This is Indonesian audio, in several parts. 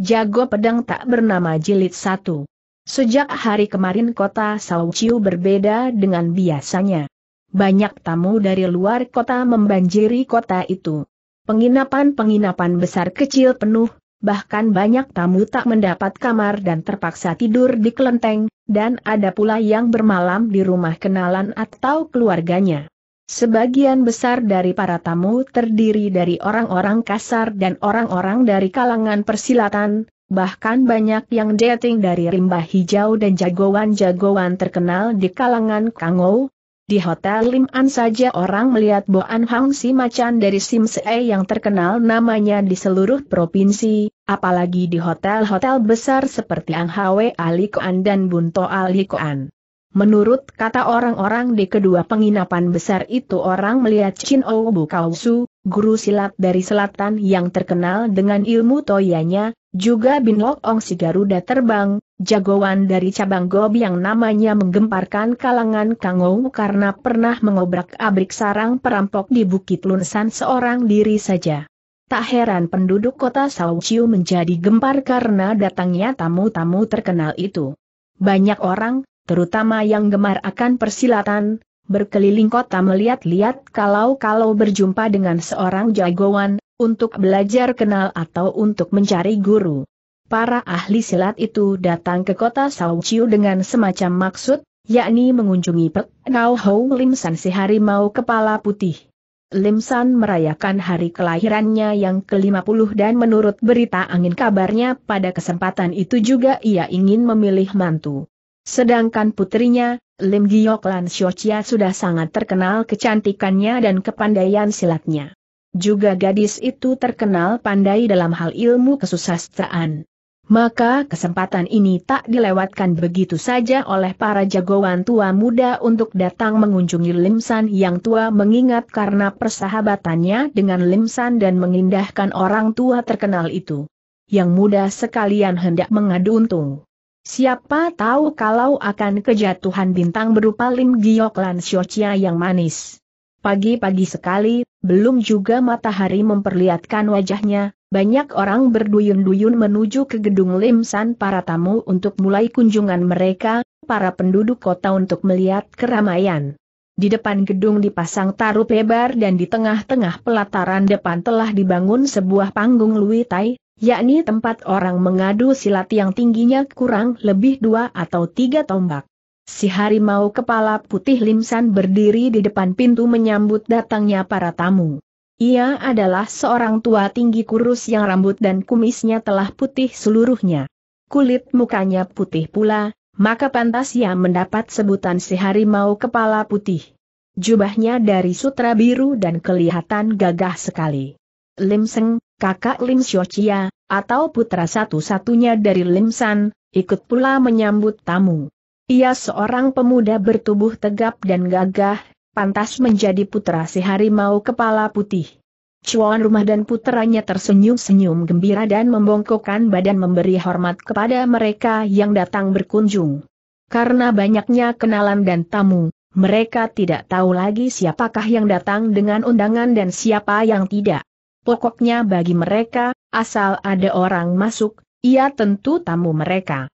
Jago Pedang Tak Bernama Jilid satu. Sejak hari kemarin kota Sauciu berbeda dengan biasanya. Banyak tamu dari luar kota membanjiri kota itu. Penginapan-penginapan besar kecil penuh, bahkan banyak tamu tak mendapat kamar dan terpaksa tidur di kelenteng, dan ada pula yang bermalam di rumah kenalan atau keluarganya. Sebagian besar dari para tamu terdiri dari orang-orang kasar dan orang-orang dari kalangan persilatan, bahkan banyak yang dating dari rimba hijau dan jagoan-jagoan terkenal di kalangan Kangou. Di Hotel Lim An saja orang melihat Boan Hang si macan dari Sim Se yang terkenal namanya di seluruh provinsi, apalagi di hotel-hotel besar seperti Ang Hwe Ali Koan dan Bunto Ali Koan. Menurut kata orang-orang di kedua penginapan besar itu orang melihat Chin Ou Su, guru silat dari selatan yang terkenal dengan ilmu toyanya, juga Bin Lok Ong si Garuda terbang, jagoan dari cabang Gob yang namanya menggemparkan kalangan Kangou karena pernah mengobrak-abrik sarang perampok di Bukit Lunsan seorang diri saja. Tak heran penduduk kota Sauciu menjadi gempar karena datangnya tamu-tamu terkenal itu. Banyak orang, terutama yang gemar akan persilatan, berkeliling kota melihat-lihat kalau-kalau berjumpa dengan seorang jagoan, untuk belajar kenal atau untuk mencari guru. Para ahli silat itu datang ke kota Sauciu dengan semacam maksud, yakni mengunjungi Pek Nao Hou Lim San si harimau kepala putih. Lim San merayakan hari kelahirannya yang ke-50 dan menurut berita angin kabarnya pada kesempatan itu juga ia ingin memilih mantu. Sedangkan putrinya, Lim Giok Lan Xiochia sudah sangat terkenal kecantikannya dan kepandaian silatnya. Juga gadis itu terkenal pandai dalam hal ilmu kesusastraan. Maka kesempatan ini tak dilewatkan begitu saja oleh para jagoan tua muda untuk datang mengunjungi Lim San yang tua mengingat karena persahabatannya dengan Lim San dan mengindahkan orang tua terkenal itu. Yang muda sekalian hendak mengadu untung. Siapa tahu kalau akan kejatuhan bintang berupa Lim Giok Lan Xiochia yang manis. Pagi-pagi sekali, belum juga matahari memperlihatkan wajahnya, banyak orang berduyun-duyun menuju ke gedung Lim San para tamu untuk mulai kunjungan mereka, para penduduk kota untuk melihat keramaian. Di depan gedung dipasang taruh lebar dan di tengah-tengah pelataran depan telah dibangun sebuah panggung Lui Tai, yakni tempat orang mengadu silat yang tingginya kurang lebih dua atau tiga tombak. Si harimau kepala putih limsan berdiri di depan pintu menyambut datangnya para tamu. Ia adalah seorang tua tinggi kurus yang rambut dan kumisnya telah putih seluruhnya. Kulit mukanya putih pula, maka pantas ia mendapat sebutan si harimau kepala putih. Jubahnya dari sutra biru dan kelihatan gagah sekali. Lim Seng, kakak Lim Xiochia, atau putra satu-satunya dari Lim San, ikut pula menyambut tamu. Ia seorang pemuda bertubuh tegap dan gagah, pantas menjadi putra si harimau kepala putih. Cuan rumah dan putranya tersenyum-senyum gembira dan membongkokkan badan memberi hormat kepada mereka yang datang berkunjung. Karena banyaknya kenalan dan tamu, mereka tidak tahu lagi siapakah yang datang dengan undangan dan siapa yang tidak. Pokoknya bagi mereka, asal ada orang masuk, ia tentu tamu mereka.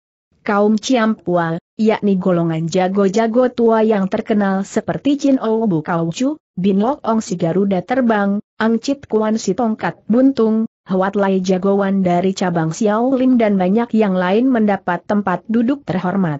Kaum Ciampua, yakni golongan jago-jago tua yang terkenal seperti Chin Obu Chu, Bin Lok Ong si Garuda Terbang, Ang Chit Kuan si Tongkat Buntung, Hwat Lai jagoan dari cabang Xiao Lim dan banyak yang lain mendapat tempat duduk terhormat.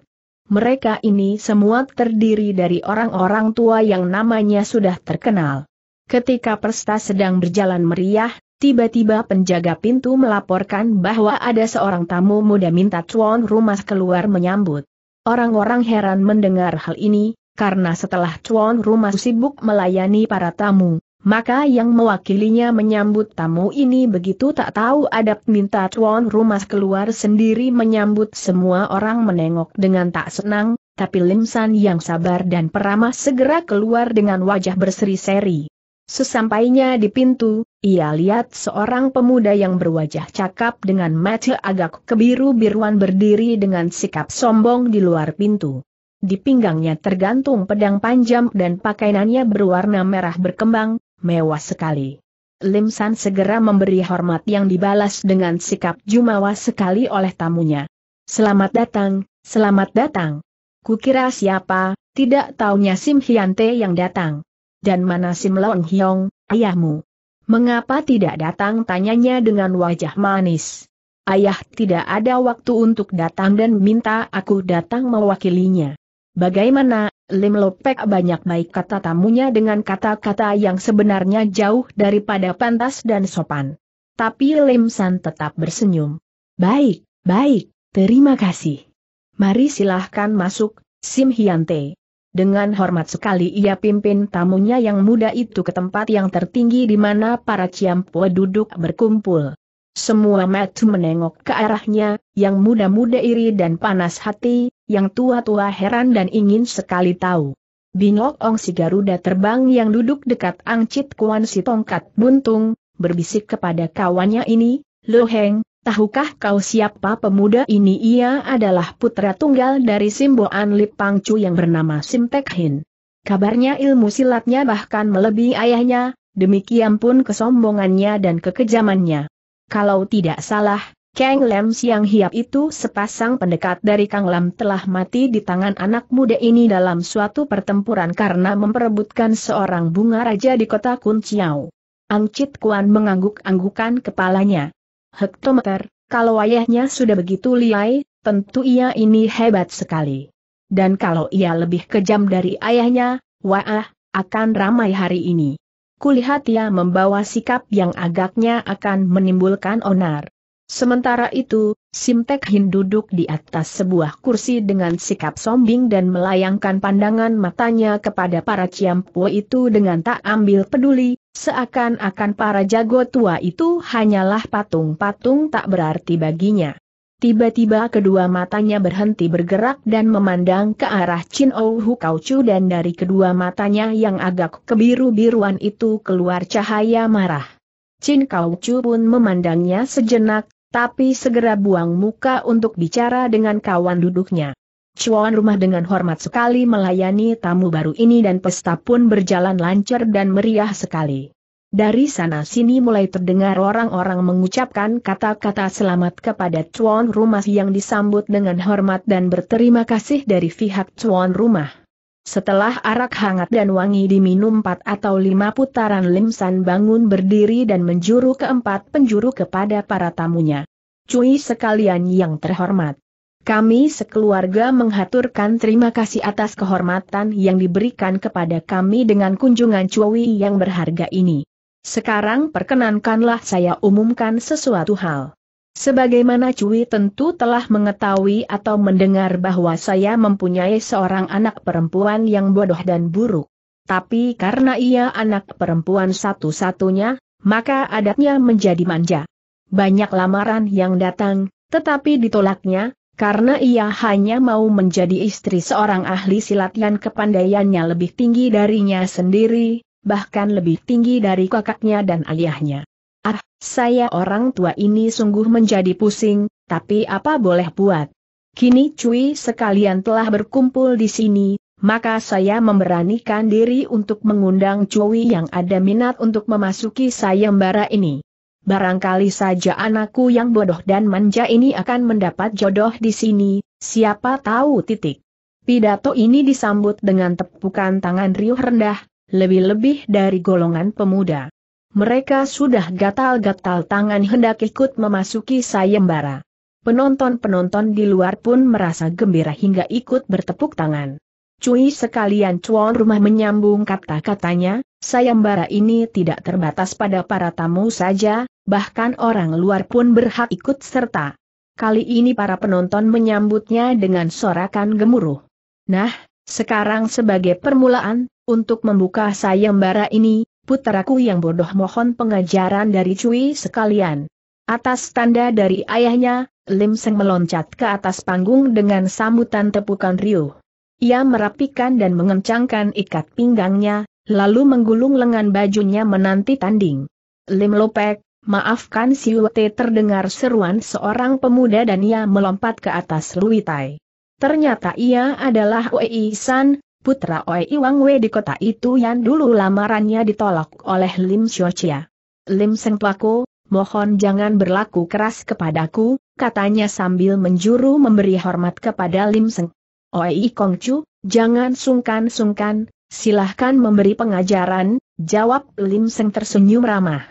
Mereka ini semua terdiri dari orang-orang tua yang namanya sudah terkenal. Ketika pesta sedang berjalan meriah, tiba-tiba penjaga pintu melaporkan bahwa ada seorang tamu muda minta tuan rumah keluar menyambut. Orang-orang heran mendengar hal ini, karena setelah tuan rumah sibuk melayani para tamu, maka yang mewakilinya menyambut tamu ini begitu tak tahu adab minta tuan rumah keluar sendiri menyambut semua orang menengok dengan tak senang, tapi Lim yang sabar dan peramah segera keluar dengan wajah berseri-seri. Sesampainya di pintu, ia lihat seorang pemuda yang berwajah cakap dengan mata agak kebiru-biruan berdiri dengan sikap sombong di luar pintu. Di pinggangnya tergantung pedang panjang dan pakaiannya berwarna merah berkembang, mewah sekali. Lim San segera memberi hormat yang dibalas dengan sikap jumawa sekali oleh tamunya. Selamat datang, selamat datang. Kukira siapa, tidak taunya Sim Hyante yang datang dan mana Sim Lon Hyong, ayahmu? Mengapa tidak datang tanyanya dengan wajah manis? Ayah tidak ada waktu untuk datang dan minta aku datang mewakilinya. Bagaimana, Lim Lopek banyak baik kata tamunya dengan kata-kata yang sebenarnya jauh daripada pantas dan sopan. Tapi Lim San tetap bersenyum. Baik, baik, terima kasih. Mari silahkan masuk, Sim Hyante. Dengan hormat sekali ia pimpin tamunya yang muda itu ke tempat yang tertinggi di mana para ciampua duduk berkumpul. Semua mata menengok ke arahnya, yang muda-muda iri dan panas hati, yang tua-tua heran dan ingin sekali tahu. Binok Ong si Garuda terbang yang duduk dekat Angcit Kuan si tongkat buntung, berbisik kepada kawannya ini, Lo Heng, Tahukah kau siapa pemuda ini? Ia adalah putra tunggal dari Simboan Lip Pangcu yang bernama Sim Hin. Kabarnya ilmu silatnya bahkan melebihi ayahnya, demikian pun kesombongannya dan kekejamannya. Kalau tidak salah, Kang Lam Siang Hiap itu sepasang pendekat dari Kang Lam telah mati di tangan anak muda ini dalam suatu pertempuran karena memperebutkan seorang bunga raja di kota Kun Chiao. Angcit Kuan mengangguk-anggukan kepalanya hektometer, kalau ayahnya sudah begitu liai, tentu ia ini hebat sekali. Dan kalau ia lebih kejam dari ayahnya, wah, akan ramai hari ini. Kulihat ia membawa sikap yang agaknya akan menimbulkan onar. Sementara itu, Simtek Hin duduk di atas sebuah kursi dengan sikap sombing dan melayangkan pandangan matanya kepada para ciampu itu dengan tak ambil peduli, seakan-akan para jago tua itu hanyalah patung-patung tak berarti baginya. Tiba-tiba kedua matanya berhenti bergerak dan memandang ke arah Chin O Hu Kau Chu dan dari kedua matanya yang agak kebiru-biruan itu keluar cahaya marah. Chin Kau pun memandangnya sejenak, tapi segera buang muka untuk bicara dengan kawan duduknya. Cuan rumah dengan hormat sekali melayani tamu baru ini dan pesta pun berjalan lancar dan meriah sekali. Dari sana sini mulai terdengar orang-orang mengucapkan kata-kata selamat kepada tuan rumah yang disambut dengan hormat dan berterima kasih dari pihak tuan rumah. Setelah arak hangat dan wangi diminum empat atau lima putaran Limsan bangun berdiri dan menjuru keempat penjuru kepada para tamunya. Cui sekalian yang terhormat. Kami sekeluarga menghaturkan terima kasih atas kehormatan yang diberikan kepada kami dengan kunjungan Cui yang berharga ini. Sekarang perkenankanlah saya umumkan sesuatu hal. Sebagaimana Cui tentu telah mengetahui atau mendengar bahwa saya mempunyai seorang anak perempuan yang bodoh dan buruk. Tapi karena ia anak perempuan satu-satunya, maka adatnya menjadi manja. Banyak lamaran yang datang, tetapi ditolaknya, karena ia hanya mau menjadi istri seorang ahli silat yang kepandaiannya lebih tinggi darinya sendiri, bahkan lebih tinggi dari kakaknya dan ayahnya. Ah, saya orang tua ini sungguh menjadi pusing, tapi apa boleh buat. Kini cuy sekalian telah berkumpul di sini, maka saya memberanikan diri untuk mengundang cuy yang ada minat untuk memasuki sayembara ini. Barangkali saja anakku yang bodoh dan manja ini akan mendapat jodoh di sini, siapa tahu titik. Pidato ini disambut dengan tepukan tangan riuh rendah, lebih-lebih dari golongan pemuda. Mereka sudah gatal-gatal tangan hendak ikut memasuki sayembara. Penonton-penonton di luar pun merasa gembira hingga ikut bertepuk tangan. Cui sekalian cuan rumah menyambung kata-katanya, sayembara ini tidak terbatas pada para tamu saja, bahkan orang luar pun berhak ikut serta. Kali ini para penonton menyambutnya dengan sorakan gemuruh. Nah, sekarang sebagai permulaan, untuk membuka sayembara ini, Putaraku yang bodoh mohon pengajaran dari Cui sekalian. Atas tanda dari ayahnya, Lim Seng meloncat ke atas panggung dengan sambutan tepukan Ryu. Ia merapikan dan mengencangkan ikat pinggangnya, lalu menggulung lengan bajunya menanti tanding. Lim Lopek, maafkan si Wete terdengar seruan seorang pemuda dan ia melompat ke atas Luitai. Ternyata ia adalah Wei San, putra Oe Iwang Wei di kota itu yang dulu lamarannya ditolak oleh Lim Xiochia. Lim Seng pelaku, mohon jangan berlaku keras kepadaku, katanya sambil menjuru memberi hormat kepada Lim Seng. Oi Chu, jangan sungkan-sungkan, silahkan memberi pengajaran, jawab Lim Seng tersenyum ramah.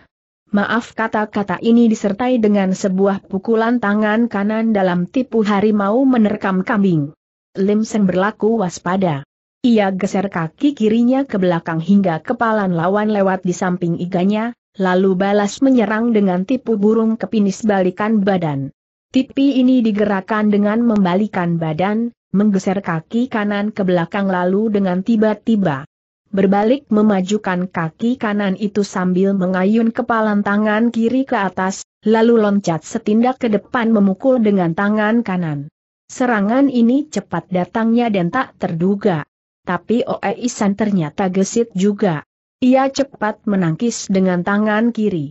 Maaf kata-kata ini disertai dengan sebuah pukulan tangan kanan dalam tipu harimau menerkam kambing. Lim Seng berlaku waspada. Ia geser kaki kirinya ke belakang hingga kepalan lawan lewat di samping iganya, lalu balas menyerang dengan tipu burung kepinis balikan badan. Tipi ini digerakkan dengan membalikan badan, menggeser kaki kanan ke belakang lalu dengan tiba-tiba berbalik memajukan kaki kanan itu sambil mengayun kepalan tangan kiri ke atas, lalu loncat setindak ke depan memukul dengan tangan kanan. Serangan ini cepat datangnya dan tak terduga tapi Oe Isan ternyata gesit juga. Ia cepat menangkis dengan tangan kiri.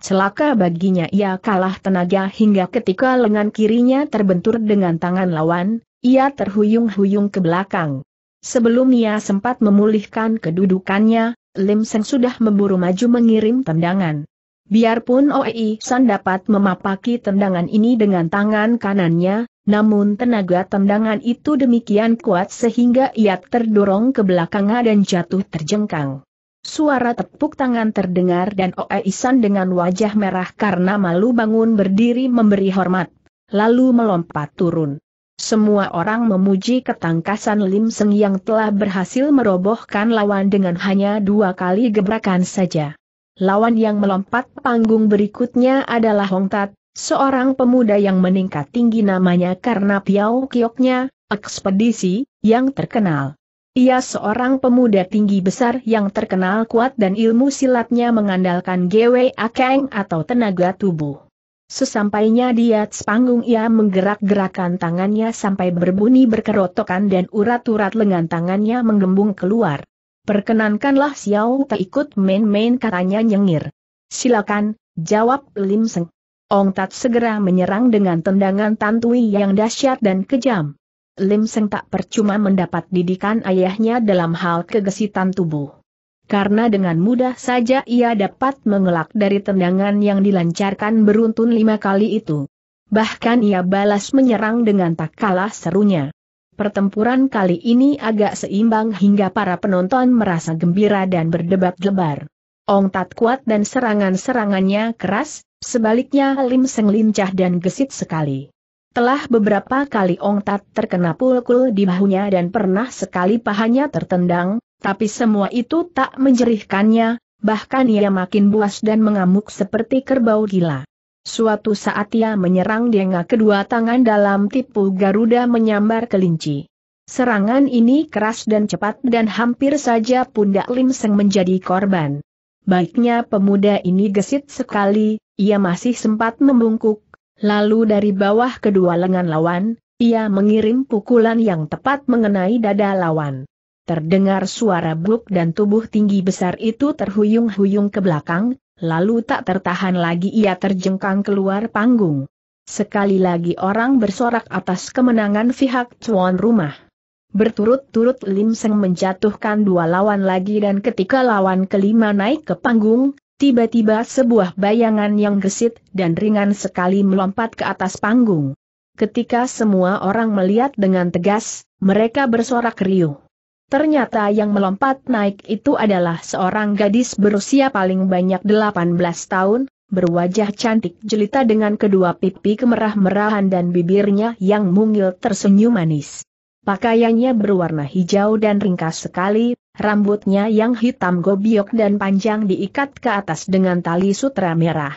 Celaka baginya ia kalah tenaga hingga ketika lengan kirinya terbentur dengan tangan lawan, ia terhuyung-huyung ke belakang. Sebelum ia sempat memulihkan kedudukannya, Lim Seng sudah memburu maju mengirim tendangan. Biarpun Oei San dapat memapaki tendangan ini dengan tangan kanannya, namun tenaga tendangan itu demikian kuat sehingga ia terdorong ke belakangnya dan jatuh terjengkang. Suara tepuk tangan terdengar dan Oe Isan dengan wajah merah karena malu bangun berdiri memberi hormat, lalu melompat turun. Semua orang memuji ketangkasan Lim Seng yang telah berhasil merobohkan lawan dengan hanya dua kali gebrakan saja. Lawan yang melompat panggung berikutnya adalah Hong Tat, Seorang pemuda yang meningkat tinggi namanya karena Piao Kioknya, ekspedisi, yang terkenal. Ia seorang pemuda tinggi besar yang terkenal kuat dan ilmu silatnya mengandalkan GW Akeng atau tenaga tubuh. Sesampainya di atas panggung ia menggerak-gerakan tangannya sampai berbunyi berkerotokan dan urat-urat lengan tangannya menggembung keluar. Perkenankanlah Xiao Te ikut main-main katanya nyengir. Silakan, jawab Lim Seng. Ong Tat segera menyerang dengan tendangan tantui yang dahsyat dan kejam. Lim Seng tak percuma mendapat didikan ayahnya dalam hal kegesitan tubuh. Karena dengan mudah saja ia dapat mengelak dari tendangan yang dilancarkan beruntun lima kali itu. Bahkan ia balas menyerang dengan tak kalah serunya. Pertempuran kali ini agak seimbang hingga para penonton merasa gembira dan berdebat lebar. Ong Tat kuat dan serangan-serangannya keras, sebaliknya Lim Seng lincah dan gesit sekali. Telah beberapa kali Ong Tat terkena pukul di bahunya dan pernah sekali pahanya tertendang, tapi semua itu tak menjerihkannya, bahkan ia makin buas dan mengamuk seperti kerbau gila. Suatu saat ia menyerang dengan kedua tangan dalam tipu Garuda menyambar kelinci. Serangan ini keras dan cepat dan hampir saja pundak Lim Seng menjadi korban. Baiknya pemuda ini gesit sekali, ia masih sempat membungkuk, lalu dari bawah kedua lengan lawan, ia mengirim pukulan yang tepat mengenai dada lawan. Terdengar suara buk dan tubuh tinggi besar itu terhuyung-huyung ke belakang, lalu tak tertahan lagi ia terjengkang keluar panggung. Sekali lagi orang bersorak atas kemenangan pihak tuan rumah. Berturut-turut Lim Seng menjatuhkan dua lawan lagi dan ketika lawan kelima naik ke panggung, tiba-tiba sebuah bayangan yang gesit dan ringan sekali melompat ke atas panggung. Ketika semua orang melihat dengan tegas, mereka bersorak riuh. Ternyata yang melompat naik itu adalah seorang gadis berusia paling banyak 18 tahun, berwajah cantik jelita dengan kedua pipi kemerah-merahan dan bibirnya yang mungil tersenyum manis. Pakaiannya berwarna hijau dan ringkas sekali, rambutnya yang hitam gobiok dan panjang diikat ke atas dengan tali sutra merah.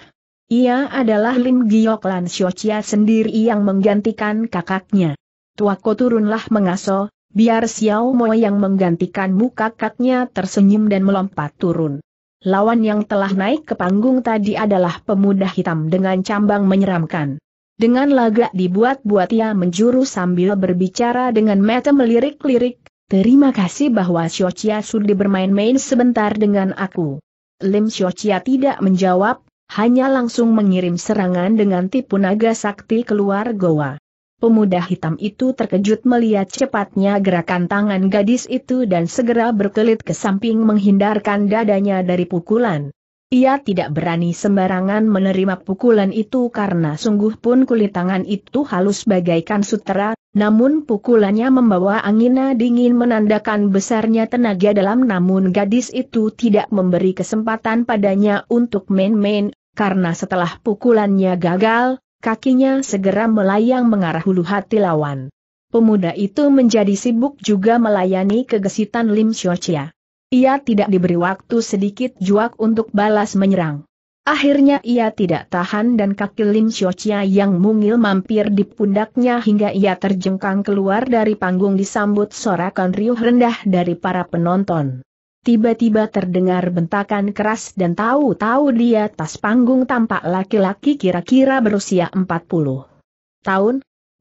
Ia adalah Lim Giok Lan Xiochia sendiri yang menggantikan kakaknya. Tuako turunlah mengaso, biar Xiao Mo yang menggantikan muka kakaknya tersenyum dan melompat turun. Lawan yang telah naik ke panggung tadi adalah pemuda hitam dengan cambang menyeramkan. Dengan lagak dibuat-buat ia menjuru sambil berbicara dengan mata melirik-lirik, terima kasih bahwa Xiochia sudah bermain-main sebentar dengan aku. Lim Xiochia tidak menjawab, hanya langsung mengirim serangan dengan tipu naga sakti keluar goa. Pemuda hitam itu terkejut melihat cepatnya gerakan tangan gadis itu dan segera berkelit ke samping menghindarkan dadanya dari pukulan. Ia tidak berani sembarangan menerima pukulan itu karena sungguh pun kulit tangan itu halus bagaikan sutera, namun pukulannya membawa angina dingin menandakan besarnya tenaga dalam namun gadis itu tidak memberi kesempatan padanya untuk main-main, karena setelah pukulannya gagal, kakinya segera melayang mengarah hulu hati lawan. Pemuda itu menjadi sibuk juga melayani kegesitan Lim Xiochia. Ia tidak diberi waktu sedikit juak untuk balas menyerang. Akhirnya ia tidak tahan dan kaki Lim Xiochia yang mungil mampir di pundaknya hingga ia terjengkang keluar dari panggung disambut sorakan riuh rendah dari para penonton. Tiba-tiba terdengar bentakan keras dan tahu-tahu di atas panggung tampak laki-laki kira-kira berusia 40 tahun.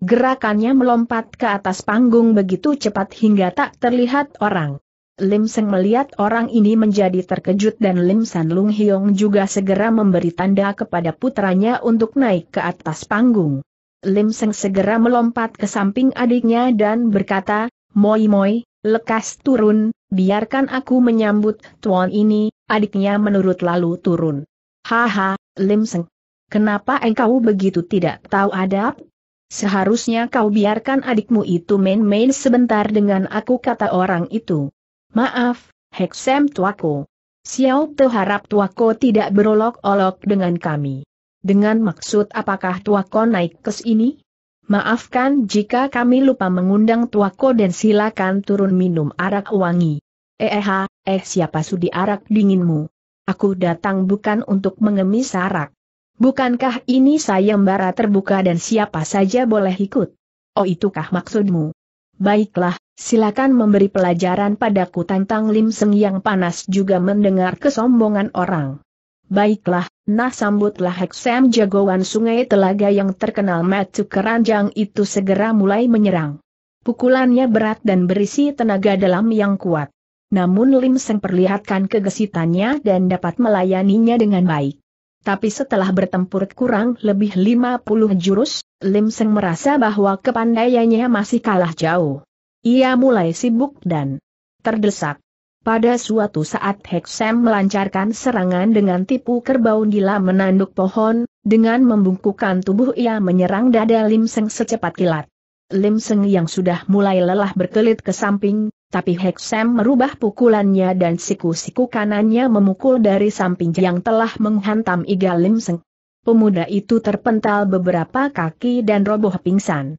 Gerakannya melompat ke atas panggung begitu cepat hingga tak terlihat orang. Lim Seng melihat orang ini menjadi terkejut dan Lim San Lung Hiong juga segera memberi tanda kepada putranya untuk naik ke atas panggung. Lim Seng segera melompat ke samping adiknya dan berkata, Moi Moi, lekas turun, biarkan aku menyambut tuan ini, adiknya menurut lalu turun. Haha, Lim Seng. Kenapa engkau begitu tidak tahu adab? Seharusnya kau biarkan adikmu itu main-main sebentar dengan aku kata orang itu. Maaf, Heksem Tuako. Xiao Te harap Tuako tidak berolok-olok dengan kami. Dengan maksud apakah Tuako naik ke sini? Maafkan jika kami lupa mengundang Tuako dan silakan turun minum arak wangi. Eh, eh, eh siapa sudi arak dinginmu? Aku datang bukan untuk mengemis arak. Bukankah ini sayembara terbuka dan siapa saja boleh ikut? Oh itukah maksudmu? Baiklah, silakan memberi pelajaran padaku tantang Lim Seng yang panas juga mendengar kesombongan orang. Baiklah, nah sambutlah Heksem jagoan sungai telaga yang terkenal matu keranjang itu segera mulai menyerang. Pukulannya berat dan berisi tenaga dalam yang kuat. Namun Lim Seng perlihatkan kegesitannya dan dapat melayaninya dengan baik tapi setelah bertempur kurang lebih 50 jurus, Lim Seng merasa bahwa kepandaiannya masih kalah jauh. Ia mulai sibuk dan terdesak. Pada suatu saat Heksem melancarkan serangan dengan tipu kerbau gila menanduk pohon, dengan membungkukan tubuh ia menyerang dada Lim Seng secepat kilat. Lim Seng yang sudah mulai lelah berkelit ke samping, tapi Heksem merubah pukulannya dan siku-siku kanannya memukul dari samping yang telah menghantam Iga Lim Pemuda itu terpental beberapa kaki dan roboh pingsan.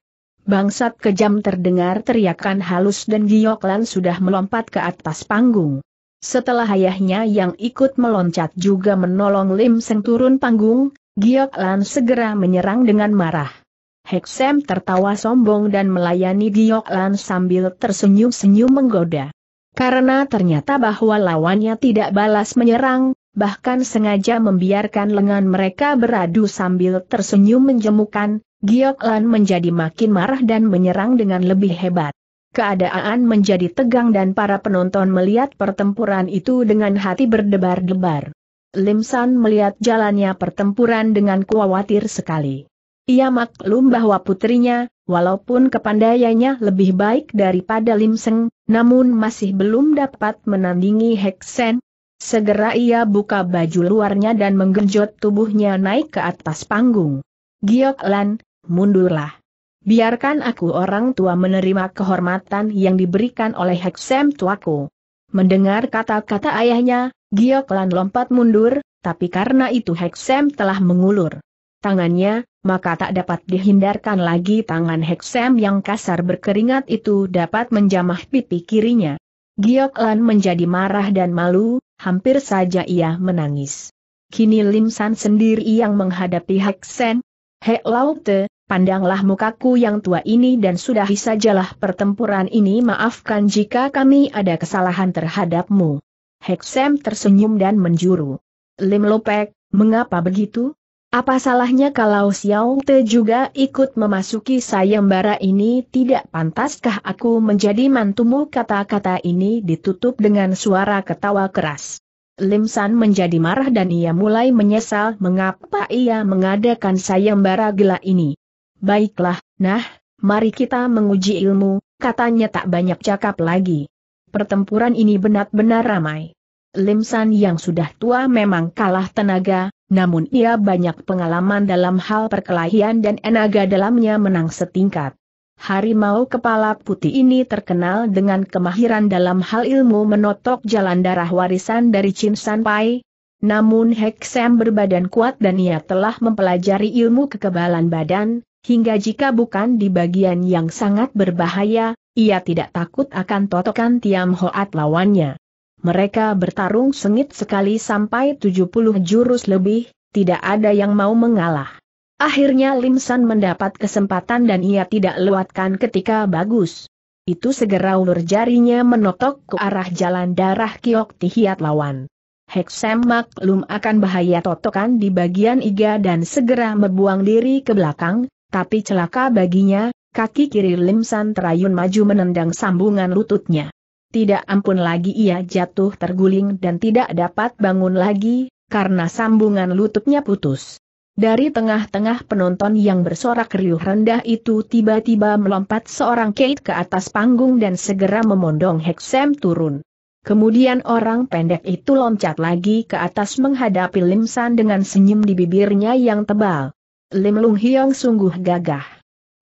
Bangsat kejam terdengar teriakan halus dan Gioklan sudah melompat ke atas panggung. Setelah ayahnya yang ikut meloncat juga menolong Lim Seng turun panggung, Gioklan segera menyerang dengan marah. Heksem tertawa sombong dan melayani Giok Lan sambil tersenyum-senyum menggoda. Karena ternyata bahwa lawannya tidak balas menyerang, bahkan sengaja membiarkan lengan mereka beradu sambil tersenyum menjemukan, Giok Lan menjadi makin marah dan menyerang dengan lebih hebat. Keadaan menjadi tegang dan para penonton melihat pertempuran itu dengan hati berdebar-debar. Lim San melihat jalannya pertempuran dengan khawatir sekali. Ia maklum bahwa putrinya, walaupun kepandaiannya lebih baik daripada Lim Seng, namun masih belum dapat menandingi Heksen. Segera ia buka baju luarnya dan menggenjot tubuhnya naik ke atas panggung. Giok Lan, mundurlah. Biarkan aku orang tua menerima kehormatan yang diberikan oleh Heksem tuaku. Mendengar kata-kata ayahnya, Giok Lan lompat mundur, tapi karena itu Heksem telah mengulur tangannya, maka tak dapat dihindarkan lagi tangan Heksem yang kasar berkeringat itu dapat menjamah pipi kirinya. Giok Lan menjadi marah dan malu, hampir saja ia menangis. Kini Lim San sendiri yang menghadapi Heksem. He Laute, pandanglah mukaku yang tua ini dan sudahi sajalah pertempuran ini maafkan jika kami ada kesalahan terhadapmu. Heksem tersenyum dan menjuru. Lim Lopek, mengapa begitu? Apa salahnya kalau Xiao Te juga ikut memasuki sayembara ini tidak pantaskah aku menjadi mantumu kata-kata ini ditutup dengan suara ketawa keras. Lim San menjadi marah dan ia mulai menyesal mengapa ia mengadakan sayembara gila ini. Baiklah, nah, mari kita menguji ilmu, katanya tak banyak cakap lagi. Pertempuran ini benar-benar ramai. Lim San yang sudah tua memang kalah tenaga, namun ia banyak pengalaman dalam hal perkelahian dan enaga dalamnya menang setingkat. Harimau kepala putih ini terkenal dengan kemahiran dalam hal ilmu menotok jalan darah warisan dari Chin San Pai. Namun Heksem berbadan kuat dan ia telah mempelajari ilmu kekebalan badan, hingga jika bukan di bagian yang sangat berbahaya, ia tidak takut akan totokan Tiam Hoat lawannya. Mereka bertarung sengit sekali sampai 70 jurus lebih, tidak ada yang mau mengalah. Akhirnya Lim San mendapat kesempatan dan ia tidak lewatkan ketika bagus. Itu segera ulur jarinya menotok ke arah jalan darah Kiok Tihiat lawan. Heksem maklum akan bahaya totokan di bagian iga dan segera membuang diri ke belakang, tapi celaka baginya, kaki kiri Lim San terayun maju menendang sambungan lututnya tidak ampun lagi ia jatuh terguling dan tidak dapat bangun lagi, karena sambungan lututnya putus. Dari tengah-tengah penonton yang bersorak riuh rendah itu tiba-tiba melompat seorang Kate ke atas panggung dan segera memondong Hexam turun. Kemudian orang pendek itu loncat lagi ke atas menghadapi Lim San dengan senyum di bibirnya yang tebal. Lim Lung Hiong sungguh gagah.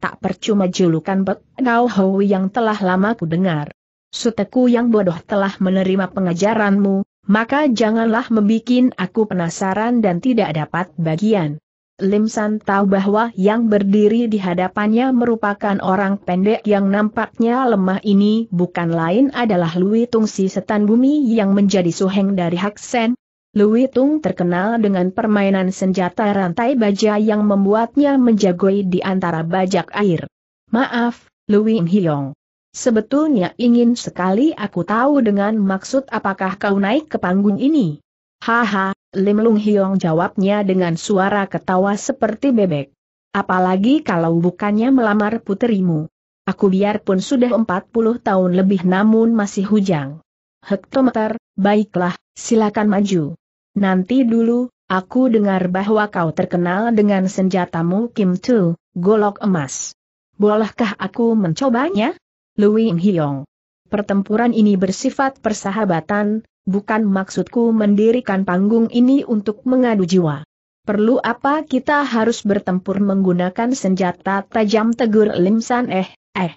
Tak percuma julukan Pek Gao Hou yang telah lama ku dengar. Suteku yang bodoh telah menerima pengajaranmu, maka janganlah membuat aku penasaran dan tidak dapat bagian. Lim San tahu bahwa yang berdiri di hadapannya merupakan orang pendek yang nampaknya lemah ini bukan lain adalah Lui Tung si setan bumi yang menjadi suheng dari Hak Sen, Louis Tung terkenal dengan permainan senjata rantai baja yang membuatnya menjagoi di antara bajak air. Maaf, Louis Hyong. Sebetulnya ingin sekali aku tahu dengan maksud apakah kau naik ke panggung ini. Haha, Lim Lung Hiong jawabnya dengan suara ketawa seperti bebek. Apalagi kalau bukannya melamar puterimu. Aku biarpun sudah 40 tahun lebih namun masih hujang. Hektometer, baiklah, silakan maju. Nanti dulu, aku dengar bahwa kau terkenal dengan senjatamu Kim Tu, golok emas. Bolehkah aku mencobanya? Wing Hiong. Pertempuran ini bersifat persahabatan, bukan maksudku mendirikan panggung ini untuk mengadu jiwa. Perlu apa kita harus bertempur menggunakan senjata tajam tegur Lim San eh, eh.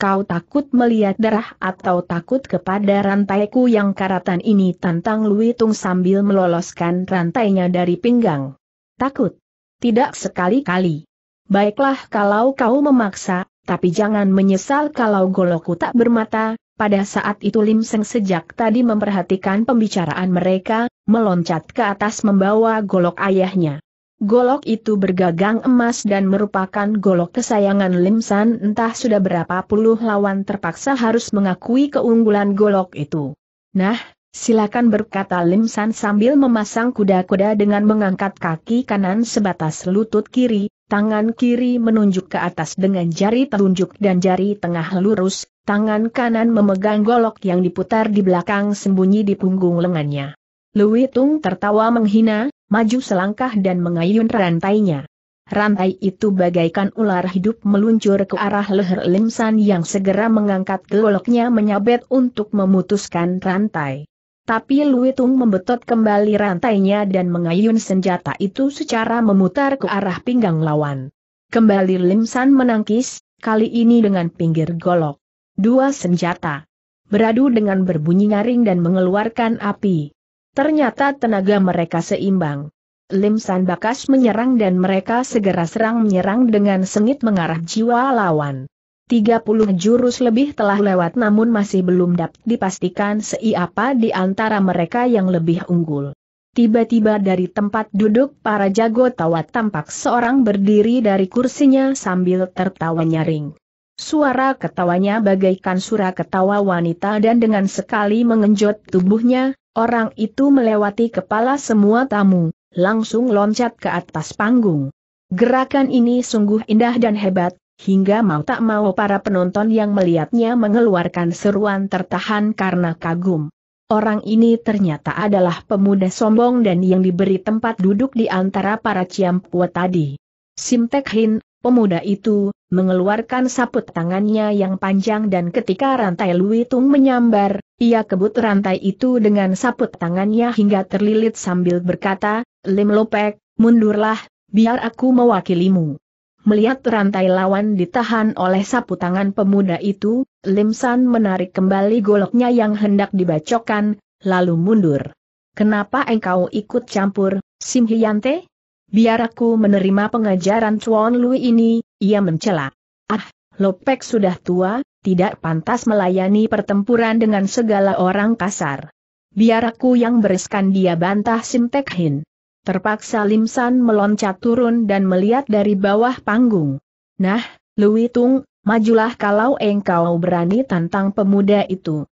Kau takut melihat darah atau takut kepada rantaiku yang karatan ini tantang Lui Tung sambil meloloskan rantainya dari pinggang. Takut? Tidak sekali-kali. Baiklah kalau kau memaksa, tapi jangan menyesal kalau golokku tak bermata, pada saat itu Lim Seng sejak tadi memperhatikan pembicaraan mereka, meloncat ke atas membawa golok ayahnya. Golok itu bergagang emas dan merupakan golok kesayangan Lim San entah sudah berapa puluh lawan terpaksa harus mengakui keunggulan golok itu. Nah, silakan berkata Lim San sambil memasang kuda-kuda dengan mengangkat kaki kanan sebatas lutut kiri, tangan kiri menunjuk ke atas dengan jari telunjuk dan jari tengah lurus, tangan kanan memegang golok yang diputar di belakang sembunyi di punggung lengannya. Lui Tung tertawa menghina, maju selangkah dan mengayun rantainya. Rantai itu bagaikan ular hidup meluncur ke arah leher Lim San yang segera mengangkat goloknya menyabet untuk memutuskan rantai. Tapi Luitung membetot kembali rantainya dan mengayun senjata itu secara memutar ke arah pinggang lawan. Kembali Limsan menangkis, kali ini dengan pinggir golok. Dua senjata. Beradu dengan berbunyi nyaring dan mengeluarkan api. Ternyata tenaga mereka seimbang. Limsan Bakas menyerang dan mereka segera serang menyerang dengan sengit mengarah jiwa lawan. 30 jurus lebih telah lewat namun masih belum dapat dipastikan siapa di antara mereka yang lebih unggul. Tiba-tiba dari tempat duduk para jago tawa tampak seorang berdiri dari kursinya sambil tertawa nyaring. Suara ketawanya bagaikan suara ketawa wanita dan dengan sekali mengenjot tubuhnya, orang itu melewati kepala semua tamu, langsung loncat ke atas panggung. Gerakan ini sungguh indah dan hebat, Hingga mau tak mau para penonton yang melihatnya mengeluarkan seruan tertahan karena kagum. Orang ini ternyata adalah pemuda sombong dan yang diberi tempat duduk di antara para ciampua tadi. Simtek Hin, pemuda itu, mengeluarkan saput tangannya yang panjang dan ketika rantai Tung menyambar, ia kebut rantai itu dengan saput tangannya hingga terlilit sambil berkata, Lim Lopek, mundurlah, biar aku mewakilimu. Melihat rantai lawan ditahan oleh sapu tangan pemuda itu, Lim San menarik kembali goloknya yang hendak dibacokan, lalu mundur. Kenapa engkau ikut campur, Sim Hyante? Biar aku menerima pengajaran Chuan Lui ini, ia mencela. Ah, Lopek sudah tua, tidak pantas melayani pertempuran dengan segala orang kasar. Biar aku yang bereskan dia bantah Sim Tek Hin. Terpaksa Lim San meloncat turun dan melihat dari bawah panggung. Nah, Tung, majulah kalau engkau berani tantang pemuda itu.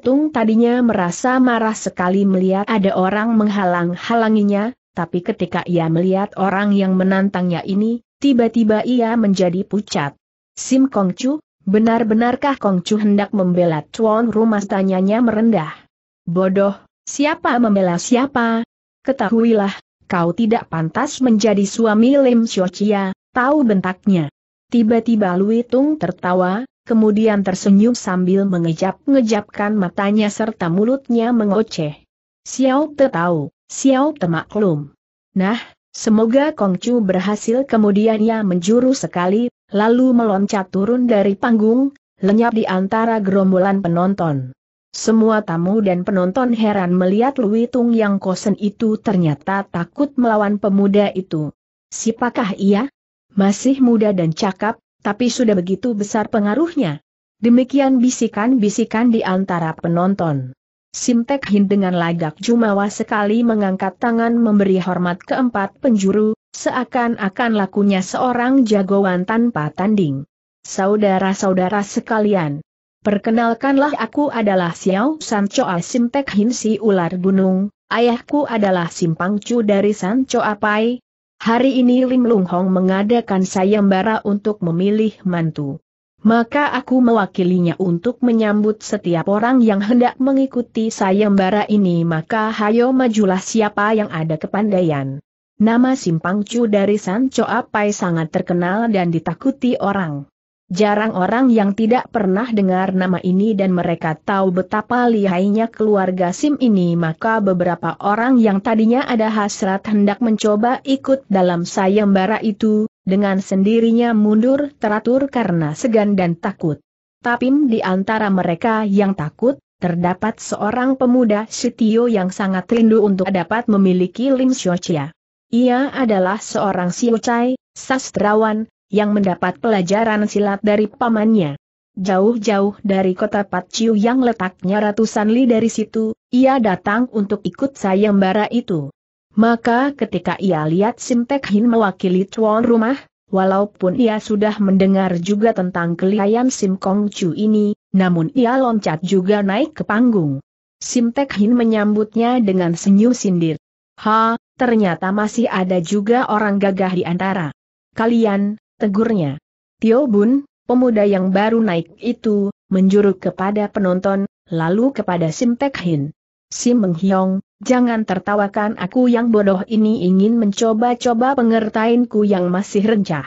Tung tadinya merasa marah sekali melihat ada orang menghalang-halanginya, tapi ketika ia melihat orang yang menantangnya ini, tiba-tiba ia menjadi pucat. Sim Kong Chu, benar-benarkah Kong Chu hendak membela tuan rumah tanyanya merendah? Bodoh, siapa membela siapa, Ketahuilah, kau tidak pantas menjadi suami Lim Xiochia, tahu bentaknya. Tiba-tiba Lui Tung tertawa, kemudian tersenyum sambil mengejap-ngejapkan matanya serta mulutnya mengoceh. Xiao Te tahu, Xiao Te maklum. Nah, semoga Kongcu berhasil kemudian ia menjuru sekali, lalu meloncat turun dari panggung, lenyap di antara gerombolan penonton. Semua tamu dan penonton heran melihat Lui Tung yang kosen itu ternyata takut melawan pemuda itu. Siapakah ia? Masih muda dan cakap, tapi sudah begitu besar pengaruhnya. Demikian bisikan-bisikan di antara penonton. Sim Tek Hin dengan lagak jumawa sekali mengangkat tangan memberi hormat keempat penjuru, seakan-akan lakunya seorang jagoan tanpa tanding. Saudara-saudara sekalian, Perkenalkanlah aku adalah Xiao San Choa Sim Hin Si Ular Gunung, ayahku adalah Simpang Chu dari San Choa Pai. Hari ini Lim Lung Hong mengadakan sayembara untuk memilih mantu. Maka aku mewakilinya untuk menyambut setiap orang yang hendak mengikuti sayembara ini maka hayo majulah siapa yang ada kepandaian. Nama Simpang Chu dari San Choa Pai sangat terkenal dan ditakuti orang. Jarang orang yang tidak pernah dengar nama ini dan mereka tahu betapa lihainya keluarga Sim ini maka beberapa orang yang tadinya ada hasrat hendak mencoba ikut dalam sayembara itu, dengan sendirinya mundur teratur karena segan dan takut. Tapi di antara mereka yang takut, terdapat seorang pemuda Sitio yang sangat rindu untuk dapat memiliki Lim Xiochia. Ia adalah seorang Siocai, sastrawan, yang mendapat pelajaran silat dari pamannya. Jauh-jauh dari kota Patciu yang letaknya ratusan li dari situ, ia datang untuk ikut sayembara itu. Maka ketika ia lihat Simtek Hin mewakili tuan rumah, walaupun ia sudah mendengar juga tentang kelihayan Sim Kong Chu ini, namun ia loncat juga naik ke panggung. Simtek Hin menyambutnya dengan senyum sindir. Ha, ternyata masih ada juga orang gagah di antara kalian, tegurnya. Tio Bun, pemuda yang baru naik itu, menjuru kepada penonton, lalu kepada Sim Tek Hin. Sim Meng Hiong, jangan tertawakan aku yang bodoh ini ingin mencoba-coba pengertainku yang masih rencah.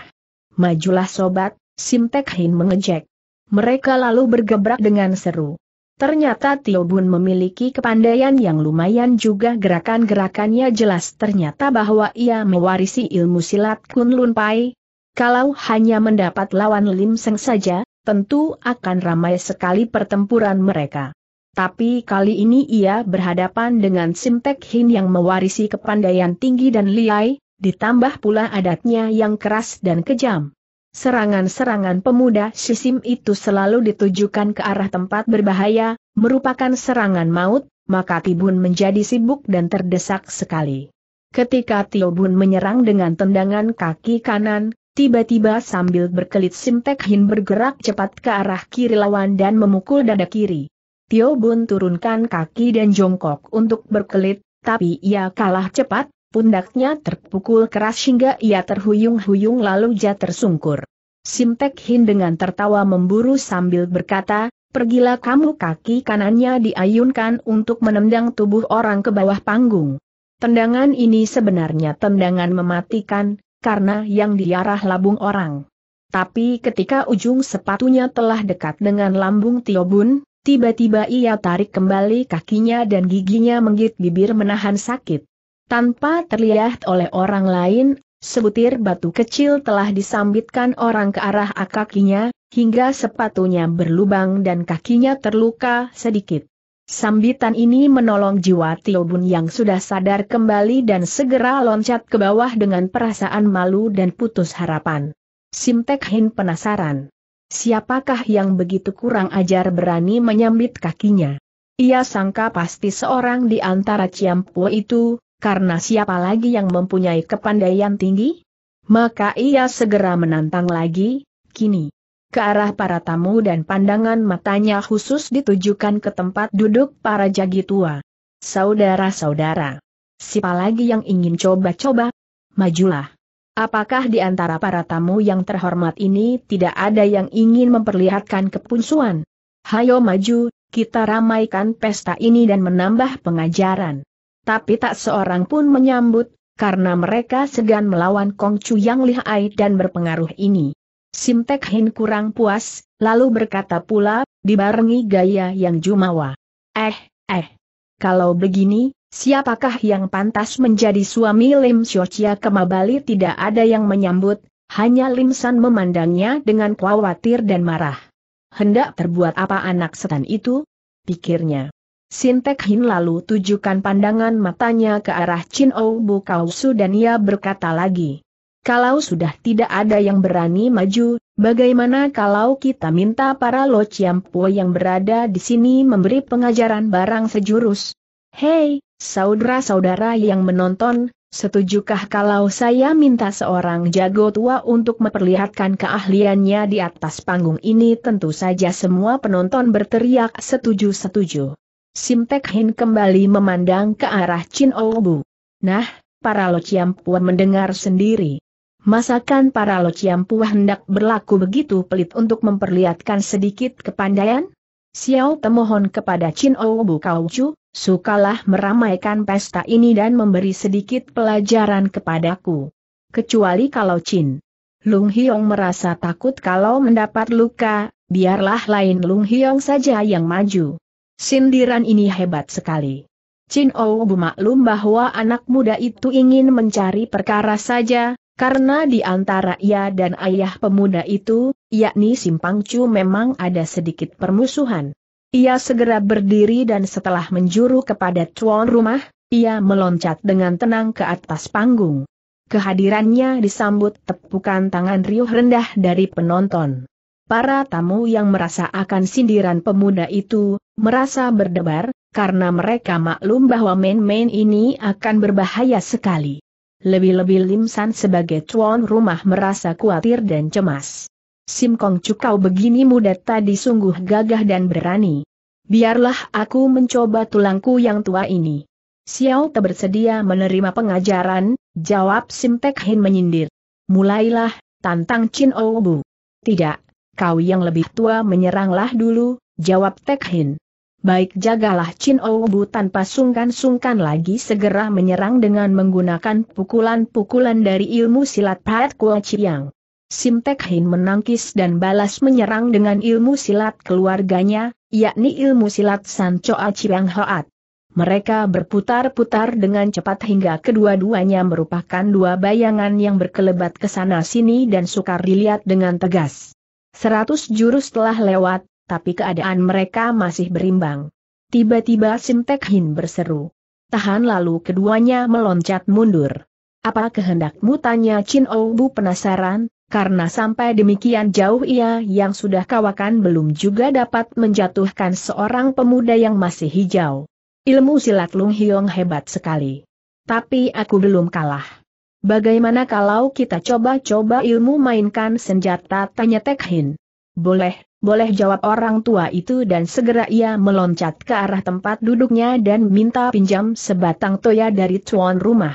Majulah sobat, Sim Tek Hin mengejek. Mereka lalu bergebrak dengan seru. Ternyata Tio Bun memiliki kepandaian yang lumayan juga gerakan-gerakannya jelas ternyata bahwa ia mewarisi ilmu silat Kun Lun Pai, kalau hanya mendapat lawan Lim Seng saja, tentu akan ramai sekali pertempuran mereka. Tapi kali ini ia berhadapan dengan Sim Tek Hin yang mewarisi kepandaian tinggi dan liai, ditambah pula adatnya yang keras dan kejam. Serangan-serangan pemuda Sisim itu selalu ditujukan ke arah tempat berbahaya, merupakan serangan maut, maka Tibun menjadi sibuk dan terdesak sekali. Ketika Tiobun menyerang dengan tendangan kaki kanan, Tiba-tiba sambil berkelit Simtek Hin bergerak cepat ke arah kiri lawan dan memukul dada kiri. Tio Bun turunkan kaki dan jongkok untuk berkelit, tapi ia kalah cepat, pundaknya terpukul keras hingga ia terhuyung-huyung lalu jatuh tersungkur. Simtek Hin dengan tertawa memburu sambil berkata, pergilah kamu kaki kanannya diayunkan untuk menendang tubuh orang ke bawah panggung. Tendangan ini sebenarnya tendangan mematikan, karena yang diarah labung orang. Tapi ketika ujung sepatunya telah dekat dengan lambung Tiobun, tiba-tiba ia tarik kembali kakinya dan giginya menggigit bibir menahan sakit. Tanpa terlihat oleh orang lain, sebutir batu kecil telah disambitkan orang ke arah kakinya, hingga sepatunya berlubang dan kakinya terluka sedikit. Sambitan ini menolong jiwa Tio Bun yang sudah sadar kembali dan segera loncat ke bawah dengan perasaan malu dan putus harapan. Simtek Hin penasaran. Siapakah yang begitu kurang ajar berani menyambit kakinya? Ia sangka pasti seorang di antara Ciampu itu, karena siapa lagi yang mempunyai kepandaian tinggi? Maka ia segera menantang lagi, kini ke arah para tamu dan pandangan matanya khusus ditujukan ke tempat duduk para jagi tua. Saudara-saudara, siapa lagi yang ingin coba-coba? Majulah. Apakah di antara para tamu yang terhormat ini tidak ada yang ingin memperlihatkan kepunsuan? Hayo maju, kita ramaikan pesta ini dan menambah pengajaran. Tapi tak seorang pun menyambut, karena mereka segan melawan Kongcu yang lihai dan berpengaruh ini. Simtek Hin kurang puas, lalu berkata pula, dibarengi gaya yang jumawa. Eh, eh. Kalau begini, siapakah yang pantas menjadi suami Lim Siocia Kemabali tidak ada yang menyambut, hanya Lim San memandangnya dengan khawatir dan marah. Hendak terbuat apa anak setan itu? Pikirnya. Sintek Hin lalu tujukan pandangan matanya ke arah Chin Ou Bukausu dan ia berkata lagi. Kalau sudah tidak ada yang berani maju, bagaimana kalau kita minta para Lo Chiampo yang berada di sini memberi pengajaran barang sejurus? Hei, saudara-saudara yang menonton, setujukah kalau saya minta seorang jago tua untuk memperlihatkan keahliannya di atas panggung ini? Tentu saja semua penonton berteriak setuju-setuju. Simtek Hin kembali memandang ke arah Chin Obu. Nah, para Lo Chiampo mendengar sendiri. Masakan para puah hendak berlaku begitu pelit untuk memperlihatkan sedikit kepandaian? Xiao temohon kepada Chin Oubu Kaucu, sukalah meramaikan pesta ini dan memberi sedikit pelajaran kepadaku. Kecuali kalau Chin Lung Hiong merasa takut kalau mendapat luka, biarlah lain Lung Hiong saja yang maju. Sindiran ini hebat sekali. Chin bu maklum bahwa anak muda itu ingin mencari perkara saja, karena di antara ia dan ayah pemuda itu, yakni Simpang Chu memang ada sedikit permusuhan. Ia segera berdiri dan setelah menjuru kepada tuan rumah, ia meloncat dengan tenang ke atas panggung. Kehadirannya disambut tepukan tangan riuh rendah dari penonton. Para tamu yang merasa akan sindiran pemuda itu, merasa berdebar, karena mereka maklum bahwa main-main ini akan berbahaya sekali. Lebih-lebih Lim San sebagai tuan rumah merasa khawatir dan cemas. Sim Kong kau begini muda tadi sungguh gagah dan berani. Biarlah aku mencoba tulangku yang tua ini. Xiao Te bersedia menerima pengajaran, jawab Sim Tek Hin menyindir. Mulailah, tantang Chin Ou Bu. Tidak, kau yang lebih tua menyeranglah dulu, jawab Tek Hin baik jagalah Chin Obu tanpa sungkan-sungkan lagi segera menyerang dengan menggunakan pukulan-pukulan dari ilmu silat Pat Kuo Chiang. Sim Tek Hin menangkis dan balas menyerang dengan ilmu silat keluarganya, yakni ilmu silat San Choa Chiang Hoat. Mereka berputar-putar dengan cepat hingga kedua-duanya merupakan dua bayangan yang berkelebat ke sana-sini dan sukar dilihat dengan tegas. Seratus jurus telah lewat, tapi keadaan mereka masih berimbang. Tiba-tiba Simtek Hin berseru. Tahan lalu keduanya meloncat mundur. Apa kehendakmu tanya Chin Ou Bu penasaran, karena sampai demikian jauh ia yang sudah kawakan belum juga dapat menjatuhkan seorang pemuda yang masih hijau. Ilmu silat Lung Hiong hebat sekali. Tapi aku belum kalah. Bagaimana kalau kita coba-coba ilmu mainkan senjata tanya Tek Hin? Boleh, boleh jawab orang tua itu dan segera ia meloncat ke arah tempat duduknya dan minta pinjam sebatang toya dari tuan rumah.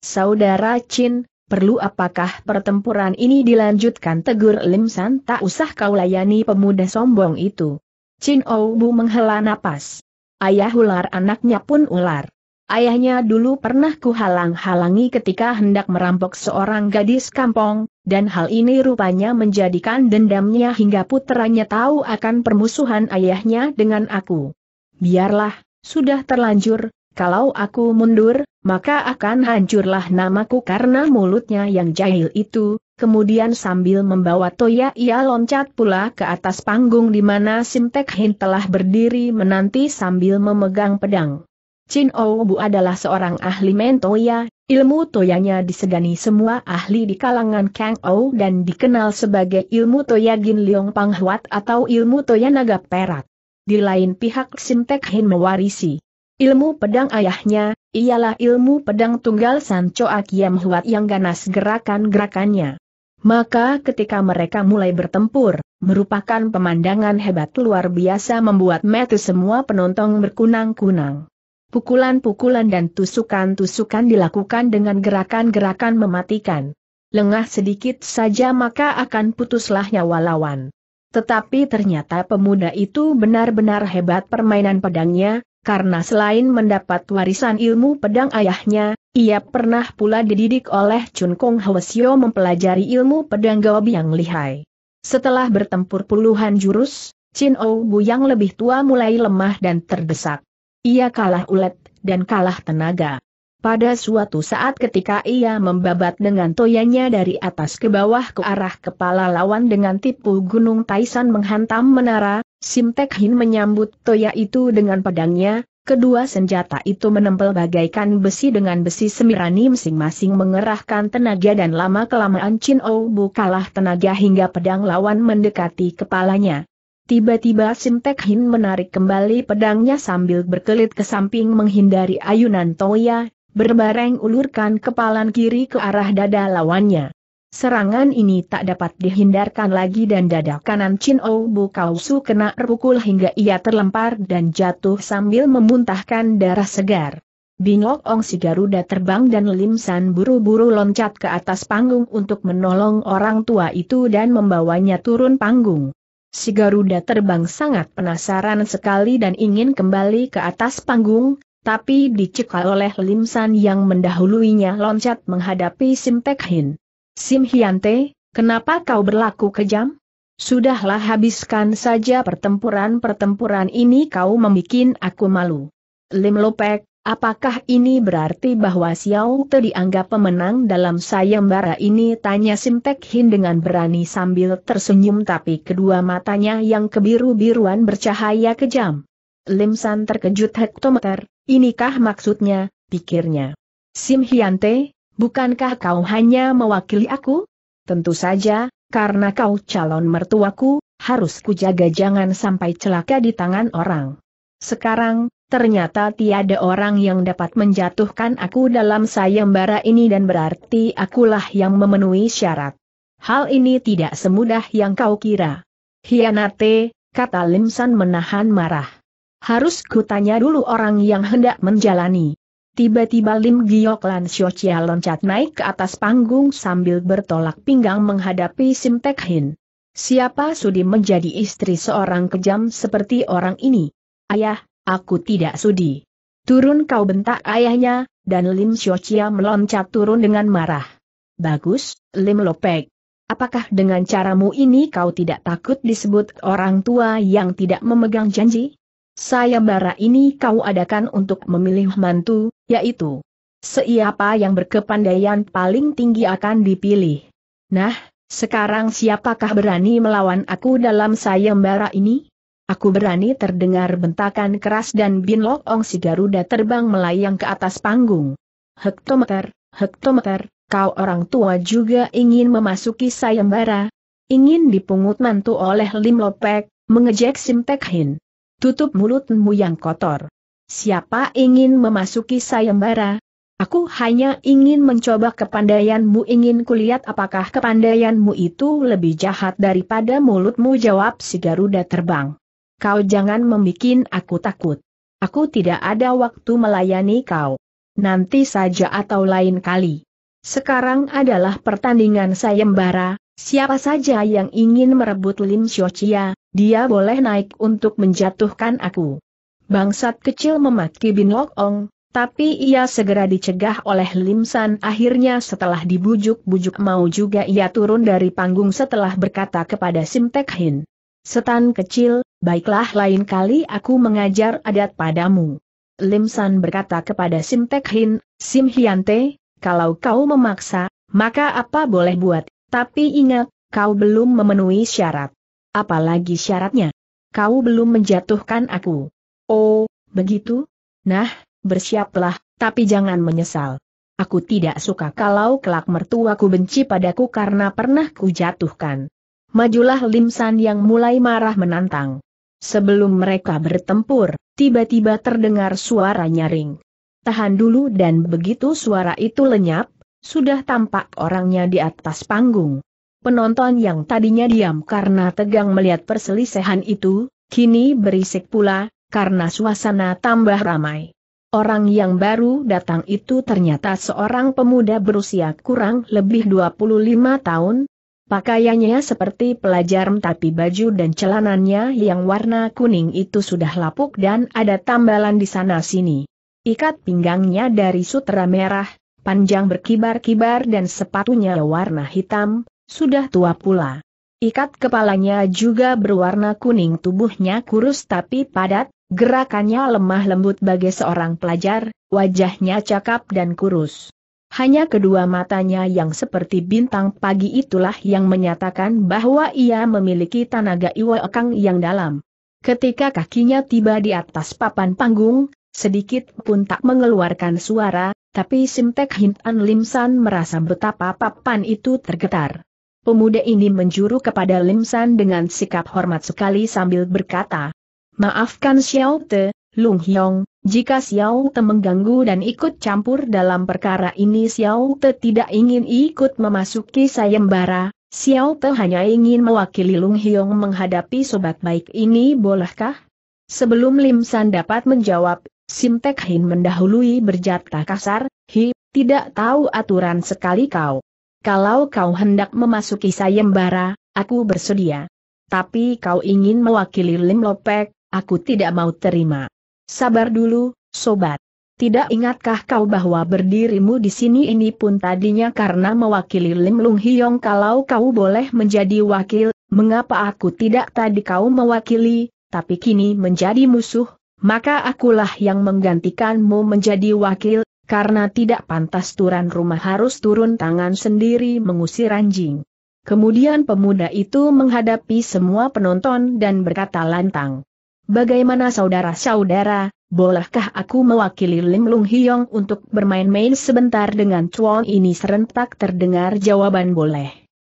Saudara Chin, perlu apakah pertempuran ini dilanjutkan tegur Lim San tak usah kau layani pemuda sombong itu. Chin bu menghela napas. Ayah ular anaknya pun ular. Ayahnya dulu pernah kuhalang-halangi ketika hendak merampok seorang gadis kampung, dan hal ini rupanya menjadikan dendamnya hingga putranya tahu akan permusuhan ayahnya dengan aku. Biarlah, sudah terlanjur, kalau aku mundur, maka akan hancurlah namaku karena mulutnya yang jahil itu, kemudian sambil membawa toya ia loncat pula ke atas panggung di mana Simtek Hin telah berdiri menanti sambil memegang pedang. Chin Oubu adalah seorang ahli mentoya, ilmu toyanya disegani semua ahli di kalangan Kang Ou dan dikenal sebagai ilmu toya Gin Leong Pang Huat atau ilmu toya naga perak. Di lain pihak Sim Tek Hin mewarisi ilmu pedang ayahnya, ialah ilmu pedang tunggal San Sancho Yam Huat yang ganas gerakan-gerakannya. Maka ketika mereka mulai bertempur, merupakan pemandangan hebat luar biasa membuat mata semua penonton berkunang-kunang. Pukulan-pukulan dan tusukan-tusukan dilakukan dengan gerakan-gerakan mematikan. Lengah sedikit saja maka akan putuslah nyawa lawan. Tetapi ternyata pemuda itu benar-benar hebat permainan pedangnya, karena selain mendapat warisan ilmu pedang ayahnya, ia pernah pula dididik oleh Chun Kong Hwasyo mempelajari ilmu pedang Gobi yang lihai. Setelah bertempur puluhan jurus, Chin Ou Bu yang lebih tua mulai lemah dan terdesak. Ia kalah ulet, dan kalah tenaga. Pada suatu saat ketika ia membabat dengan toyanya dari atas ke bawah ke arah kepala lawan dengan tipu gunung Taisan menghantam menara, Simtek Tek Hin menyambut toya itu dengan pedangnya, kedua senjata itu menempel bagaikan besi dengan besi semirani masing-masing mengerahkan tenaga dan lama-kelamaan Chin Ou Bu tenaga hingga pedang lawan mendekati kepalanya. Tiba-tiba Simtek Hin menarik kembali pedangnya sambil berkelit ke samping menghindari ayunan Toya, berbareng ulurkan kepalan kiri ke arah dada lawannya. Serangan ini tak dapat dihindarkan lagi dan dada kanan Chin O Bu Kausu kena terpukul hingga ia terlempar dan jatuh sambil memuntahkan darah segar. Bingok Ong si Garuda terbang dan Lim San buru-buru loncat ke atas panggung untuk menolong orang tua itu dan membawanya turun panggung. Si Garuda terbang sangat penasaran sekali dan ingin kembali ke atas panggung, tapi dicekal oleh Lim San yang mendahuluinya loncat menghadapi Sim Tek Hin. Sim Hyante, kenapa kau berlaku kejam? Sudahlah habiskan saja pertempuran-pertempuran ini kau membuat aku malu. Lim Lopek, Apakah ini berarti bahwa Xiao Te dianggap pemenang dalam sayembara ini? Tanya Simtek Tek Hin dengan berani sambil tersenyum tapi kedua matanya yang kebiru-biruan bercahaya kejam. Lim San terkejut hektometer, inikah maksudnya, pikirnya. Sim Hian Te, bukankah kau hanya mewakili aku? Tentu saja, karena kau calon mertuaku, harus kujaga jangan sampai celaka di tangan orang. Sekarang, ternyata tiada orang yang dapat menjatuhkan aku dalam sayembara ini dan berarti akulah yang memenuhi syarat. Hal ini tidak semudah yang kau kira. Hianate, kata Limsan menahan marah. Harus kutanya dulu orang yang hendak menjalani. Tiba-tiba Lim Giok Lan Xiao loncat naik ke atas panggung sambil bertolak pinggang menghadapi Sim Tek Hin. Siapa sudi menjadi istri seorang kejam seperti orang ini? Ayah, Aku tidak sudi. Turun kau bentak ayahnya, dan Lim Xiochia meloncat turun dengan marah. Bagus, Lim Lopek. Apakah dengan caramu ini kau tidak takut disebut orang tua yang tidak memegang janji? Sayembara ini kau adakan untuk memilih mantu, yaitu Siapa yang berkepandaian paling tinggi akan dipilih. Nah, sekarang siapakah berani melawan aku dalam sayembara ini? Aku berani terdengar bentakan keras dan Lok Ong si Garuda terbang melayang ke atas panggung. Hektometer, hektometer, kau orang tua juga ingin memasuki sayembara? Ingin dipungut mantu oleh Lim Lopek, mengejek Sim Tek Hin. Tutup mulutmu yang kotor. Siapa ingin memasuki sayembara? Aku hanya ingin mencoba kepandaianmu ingin kulihat apakah kepandaianmu itu lebih jahat daripada mulutmu jawab si Garuda terbang. Kau jangan membuat aku takut. Aku tidak ada waktu melayani kau. Nanti saja atau lain kali. Sekarang adalah pertandingan sayembara, siapa saja yang ingin merebut Lim Xiochia, dia boleh naik untuk menjatuhkan aku. Bangsat kecil memaki Bin Lok Ong, tapi ia segera dicegah oleh Lim San akhirnya setelah dibujuk-bujuk mau juga ia turun dari panggung setelah berkata kepada Sim Tek Hin. Setan kecil, baiklah lain kali aku mengajar adat padamu. Lim San berkata kepada Sim Tek Hin, Sim Hyante, kalau kau memaksa, maka apa boleh buat, tapi ingat, kau belum memenuhi syarat. Apalagi syaratnya? Kau belum menjatuhkan aku. Oh, begitu? Nah, bersiaplah, tapi jangan menyesal. Aku tidak suka kalau kelak mertuaku benci padaku karena pernah kujatuhkan majulah Lim San yang mulai marah menantang. Sebelum mereka bertempur, tiba-tiba terdengar suara nyaring. Tahan dulu dan begitu suara itu lenyap, sudah tampak orangnya di atas panggung. Penonton yang tadinya diam karena tegang melihat perselisihan itu, kini berisik pula, karena suasana tambah ramai. Orang yang baru datang itu ternyata seorang pemuda berusia kurang lebih 25 tahun, Pakaiannya seperti pelajar tapi baju dan celananya yang warna kuning itu sudah lapuk dan ada tambalan di sana-sini. Ikat pinggangnya dari sutra merah, panjang berkibar-kibar dan sepatunya warna hitam, sudah tua pula. Ikat kepalanya juga berwarna kuning tubuhnya kurus tapi padat, gerakannya lemah lembut bagi seorang pelajar, wajahnya cakap dan kurus. Hanya kedua matanya yang seperti bintang pagi itulah yang menyatakan bahwa ia memiliki tenaga Iwa Ekang yang dalam. Ketika kakinya tiba di atas papan panggung, sedikit pun tak mengeluarkan suara, tapi Simtek Hintan Limsan merasa betapa papan itu tergetar. Pemuda ini menjuru kepada Limsan dengan sikap hormat sekali sambil berkata, Maafkan Xiao Te, Lung Hyong, jika Xiao Te mengganggu dan ikut campur dalam perkara ini Xiao Te tidak ingin ikut memasuki sayembara, Xiao Te hanya ingin mewakili Lung Hyong menghadapi sobat baik ini bolehkah? Sebelum Lim San dapat menjawab, Sim Tek Hin mendahului berjata kasar, Hi, tidak tahu aturan sekali kau. Kalau kau hendak memasuki sayembara, aku bersedia. Tapi kau ingin mewakili Lim Lopek, aku tidak mau terima. Sabar dulu, sobat. Tidak ingatkah kau bahwa berdirimu di sini ini pun tadinya karena mewakili Lim Lung Hiong kalau kau boleh menjadi wakil, mengapa aku tidak tadi kau mewakili, tapi kini menjadi musuh, maka akulah yang menggantikanmu menjadi wakil, karena tidak pantas turan rumah harus turun tangan sendiri mengusir anjing. Kemudian pemuda itu menghadapi semua penonton dan berkata lantang, Bagaimana saudara-saudara, bolehkah aku mewakili Lim Lung Hiong untuk bermain-main sebentar dengan Chuan ini serentak terdengar jawaban boleh.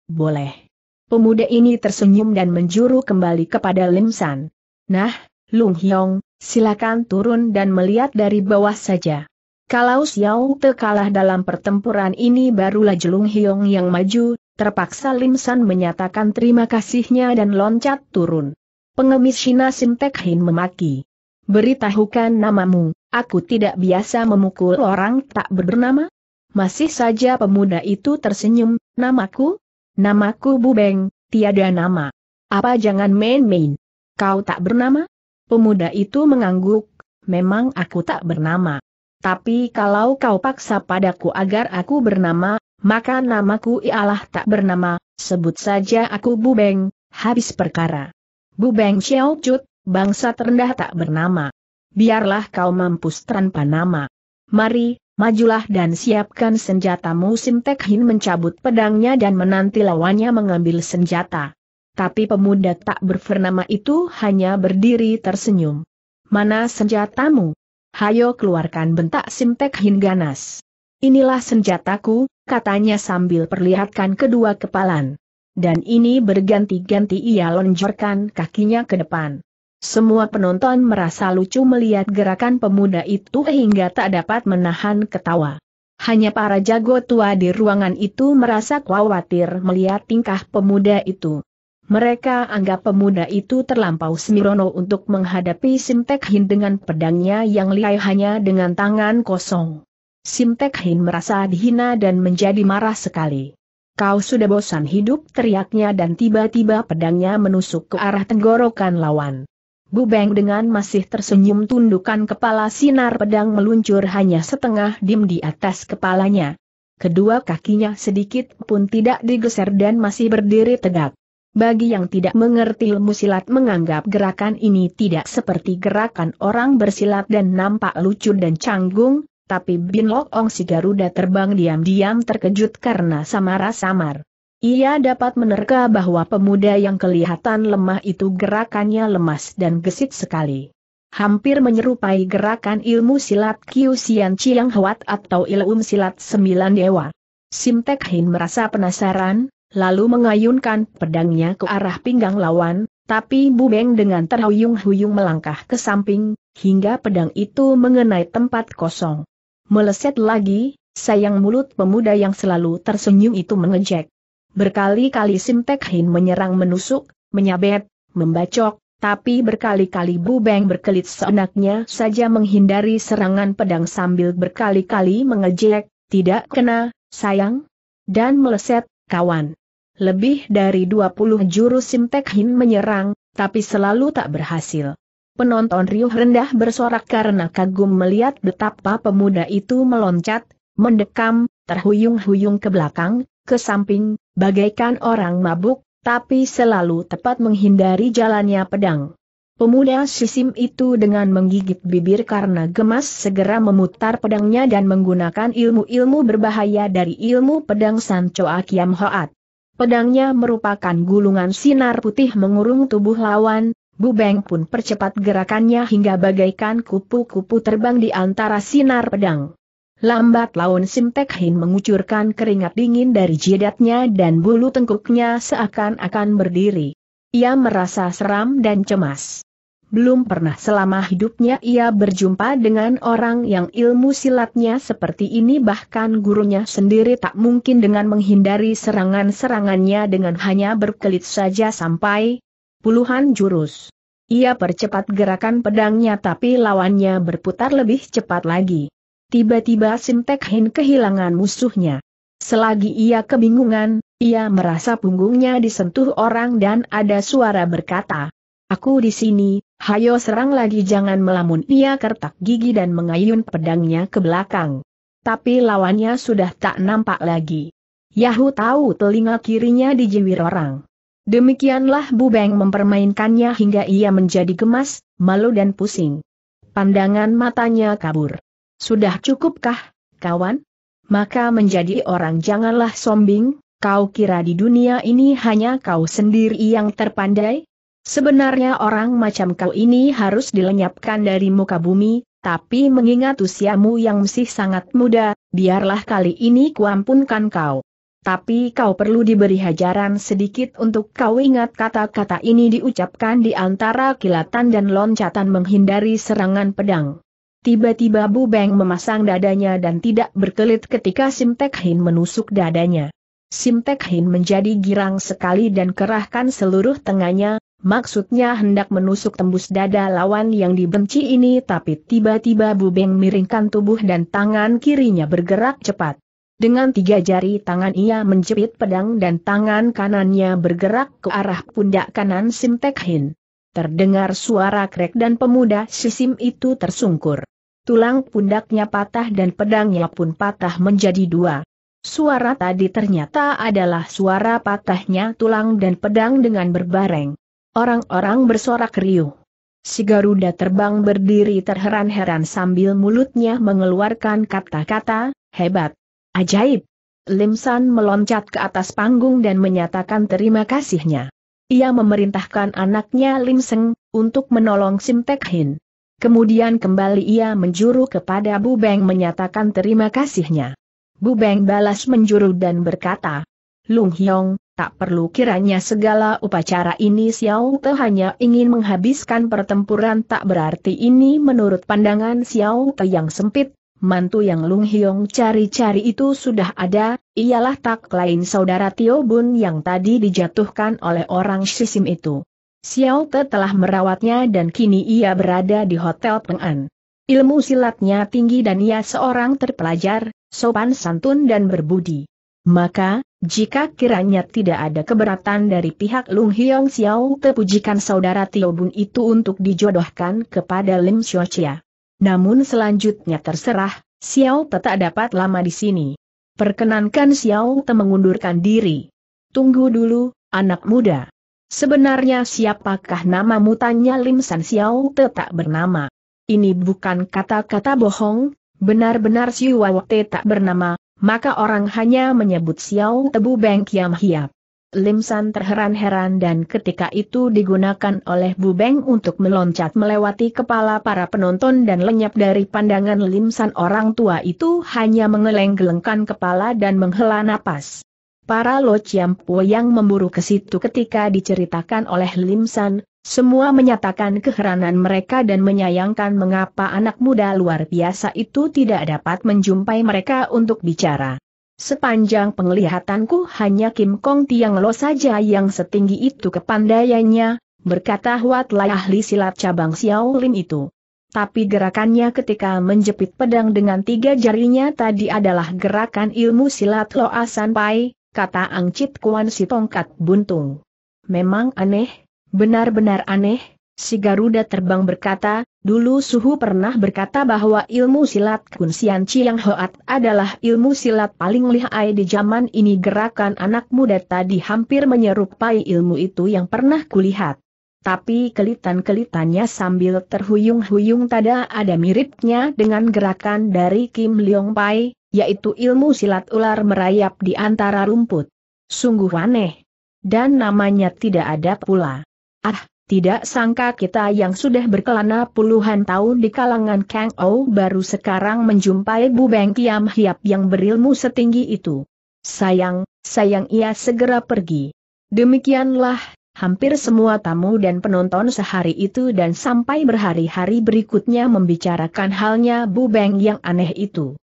Boleh. Pemuda ini tersenyum dan menjuru kembali kepada Lim San. Nah, Lung Hiong, silakan turun dan melihat dari bawah saja. Kalau Xiao Te kalah dalam pertempuran ini barulah Jelung Hiong yang maju, terpaksa Lim San menyatakan terima kasihnya dan loncat turun. Pengemis Shina Hin memaki. Beritahukan namamu, aku tidak biasa memukul orang tak bernama. Masih saja pemuda itu tersenyum, namaku? Namaku Bubeng, tiada nama. Apa jangan main-main? Kau tak bernama? Pemuda itu mengangguk, memang aku tak bernama. Tapi kalau kau paksa padaku agar aku bernama, maka namaku ialah tak bernama, sebut saja aku Bubeng, habis perkara. Bu Beng Xiao Chut, bangsa terendah tak bernama. Biarlah kau mampus tanpa nama. Mari, majulah dan siapkan senjatamu Sim Tek Hin mencabut pedangnya dan menanti lawannya mengambil senjata. Tapi pemuda tak berfernama itu hanya berdiri tersenyum. Mana senjatamu? Hayo keluarkan bentak Sim Tek Hin ganas. Inilah senjataku, katanya sambil perlihatkan kedua kepalan dan ini berganti-ganti ia lonjorkan kakinya ke depan. Semua penonton merasa lucu melihat gerakan pemuda itu hingga tak dapat menahan ketawa. Hanya para jago tua di ruangan itu merasa khawatir melihat tingkah pemuda itu. Mereka anggap pemuda itu terlampau semirono untuk menghadapi Simtek Hin dengan pedangnya yang liai hanya dengan tangan kosong. Simtek Hin merasa dihina dan menjadi marah sekali. Kau sudah bosan hidup teriaknya dan tiba-tiba pedangnya menusuk ke arah tenggorokan lawan. Bu Beng dengan masih tersenyum tundukkan kepala sinar pedang meluncur hanya setengah dim di atas kepalanya. Kedua kakinya sedikit pun tidak digeser dan masih berdiri tegak. Bagi yang tidak mengerti ilmu silat menganggap gerakan ini tidak seperti gerakan orang bersilat dan nampak lucu dan canggung, tapi Bin Lok Ong si Garuda terbang diam-diam terkejut karena samar samar Ia dapat menerka bahwa pemuda yang kelihatan lemah itu gerakannya lemas dan gesit sekali. Hampir menyerupai gerakan ilmu silat Kiu Sian Chiang Huat atau ilmu silat sembilan dewa. Sim Tek Hin merasa penasaran, lalu mengayunkan pedangnya ke arah pinggang lawan, tapi Bumeng dengan terhuyung-huyung melangkah ke samping, hingga pedang itu mengenai tempat kosong. Meleset lagi, sayang mulut pemuda yang selalu tersenyum itu mengejek. Berkali-kali Simtek Hin menyerang menusuk, menyabet, membacok, tapi berkali-kali Bu Beng berkelit seenaknya saja menghindari serangan pedang sambil berkali-kali mengejek, tidak kena, sayang, dan meleset, kawan. Lebih dari 20 jurus Simtek Hin menyerang, tapi selalu tak berhasil penonton riuh rendah bersorak karena kagum melihat betapa pemuda itu meloncat, mendekam, terhuyung-huyung ke belakang, ke samping, bagaikan orang mabuk, tapi selalu tepat menghindari jalannya pedang. Pemuda sisim itu dengan menggigit bibir karena gemas segera memutar pedangnya dan menggunakan ilmu-ilmu berbahaya dari ilmu pedang Sancho Akiam Hoat. Pedangnya merupakan gulungan sinar putih mengurung tubuh lawan, Bubeng pun percepat gerakannya hingga bagaikan kupu-kupu terbang di antara sinar pedang. Lambat laun Sim Tek Hin mengucurkan keringat dingin dari jidatnya dan bulu tengkuknya seakan-akan berdiri. Ia merasa seram dan cemas. Belum pernah selama hidupnya ia berjumpa dengan orang yang ilmu silatnya seperti ini bahkan gurunya sendiri tak mungkin dengan menghindari serangan-serangannya dengan hanya berkelit saja sampai puluhan jurus. Ia percepat gerakan pedangnya tapi lawannya berputar lebih cepat lagi. Tiba-tiba Sintek Hin kehilangan musuhnya. Selagi ia kebingungan, ia merasa punggungnya disentuh orang dan ada suara berkata, Aku di sini, hayo serang lagi jangan melamun ia kertak gigi dan mengayun pedangnya ke belakang. Tapi lawannya sudah tak nampak lagi. Yahu tahu telinga kirinya dijiwir orang. Demikianlah bu beng mempermainkannya hingga ia menjadi gemas, malu dan pusing. Pandangan matanya kabur. Sudah cukupkah, kawan? Maka menjadi orang janganlah sombing, kau kira di dunia ini hanya kau sendiri yang terpandai? Sebenarnya orang macam kau ini harus dilenyapkan dari muka bumi, tapi mengingat usiamu yang masih sangat muda, biarlah kali ini kuampunkan kau. Tapi kau perlu diberi hajaran sedikit untuk kau ingat kata-kata ini diucapkan di antara kilatan dan loncatan menghindari serangan pedang. Tiba-tiba Bu Beng memasang dadanya dan tidak berkelit ketika Sim Tek Hin menusuk dadanya. Sim Tek Hin menjadi girang sekali dan kerahkan seluruh tengahnya, Maksudnya hendak menusuk tembus dada lawan yang dibenci ini tapi tiba-tiba Bu Beng miringkan tubuh dan tangan kirinya bergerak cepat. Dengan tiga jari tangan ia menjepit pedang dan tangan kanannya bergerak ke arah pundak kanan Sim Tek Hin. Terdengar suara krek dan pemuda Sisim itu tersungkur. Tulang pundaknya patah dan pedangnya pun patah menjadi dua. Suara tadi ternyata adalah suara patahnya tulang dan pedang dengan berbareng. Orang-orang bersorak riuh. Si Garuda terbang berdiri terheran-heran sambil mulutnya mengeluarkan kata-kata, hebat. Ajaib. Lim San meloncat ke atas panggung dan menyatakan terima kasihnya. Ia memerintahkan anaknya Lim Seng untuk menolong Sim Tek Hin. Kemudian kembali ia menjuru kepada Bu Beng menyatakan terima kasihnya. Bu Beng balas menjuru dan berkata, Lung Hyong, tak perlu kiranya segala upacara ini Xiao Te hanya ingin menghabiskan pertempuran tak berarti ini menurut pandangan Xiao Te yang sempit, mantu yang Lung Hiong cari-cari itu sudah ada, ialah tak lain saudara Tio Bun yang tadi dijatuhkan oleh orang Shisim itu. Xiao Te telah merawatnya dan kini ia berada di Hotel Peng An. Ilmu silatnya tinggi dan ia seorang terpelajar, sopan santun dan berbudi. Maka, jika kiranya tidak ada keberatan dari pihak Lung Hiong Xiao Te pujikan saudara Tio Bun itu untuk dijodohkan kepada Lim Xiao Chia. Namun selanjutnya terserah, Xiao Te tak dapat lama di sini. Perkenankan Xiao Te mengundurkan diri. Tunggu dulu, anak muda. Sebenarnya siapakah nama tanya Lim San Xiao Te tak bernama. Ini bukan kata-kata bohong, benar-benar Xiao Te tak bernama, maka orang hanya menyebut Xiao Tebu Beng Kiam Hiap. Lim San terheran-heran dan ketika itu digunakan oleh Bu Beng untuk meloncat melewati kepala para penonton dan lenyap dari pandangan Lim San orang tua itu hanya mengeleng-gelengkan kepala dan menghela napas. Para Lo Chiam Po yang memburu ke situ ketika diceritakan oleh Lim San, semua menyatakan keheranan mereka dan menyayangkan mengapa anak muda luar biasa itu tidak dapat menjumpai mereka untuk bicara. Sepanjang penglihatanku hanya Kim Kong Tiang Lo saja yang setinggi itu kepandaiannya, berkata Huat Lai ahli silat cabang Xiao Lin itu. Tapi gerakannya ketika menjepit pedang dengan tiga jarinya tadi adalah gerakan ilmu silat Lo Asan Pai, kata Angcit Kuan si tongkat buntung. Memang aneh, benar-benar aneh, Si Garuda terbang berkata, dulu Suhu pernah berkata bahwa ilmu silat Kun Sian Chiang Hoat adalah ilmu silat paling lihai di zaman ini gerakan anak muda tadi hampir menyerupai ilmu itu yang pernah kulihat. Tapi kelitan-kelitannya sambil terhuyung-huyung tada ada miripnya dengan gerakan dari Kim Leong Pai, yaitu ilmu silat ular merayap di antara rumput. Sungguh aneh. Dan namanya tidak ada pula. Ah, tidak sangka kita yang sudah berkelana puluhan tahun di kalangan Kang Ou baru sekarang menjumpai Bu Beng Kiam Hiap yang berilmu setinggi itu. Sayang, sayang ia segera pergi. Demikianlah, hampir semua tamu dan penonton sehari itu dan sampai berhari-hari berikutnya membicarakan halnya Bu Beng yang aneh itu.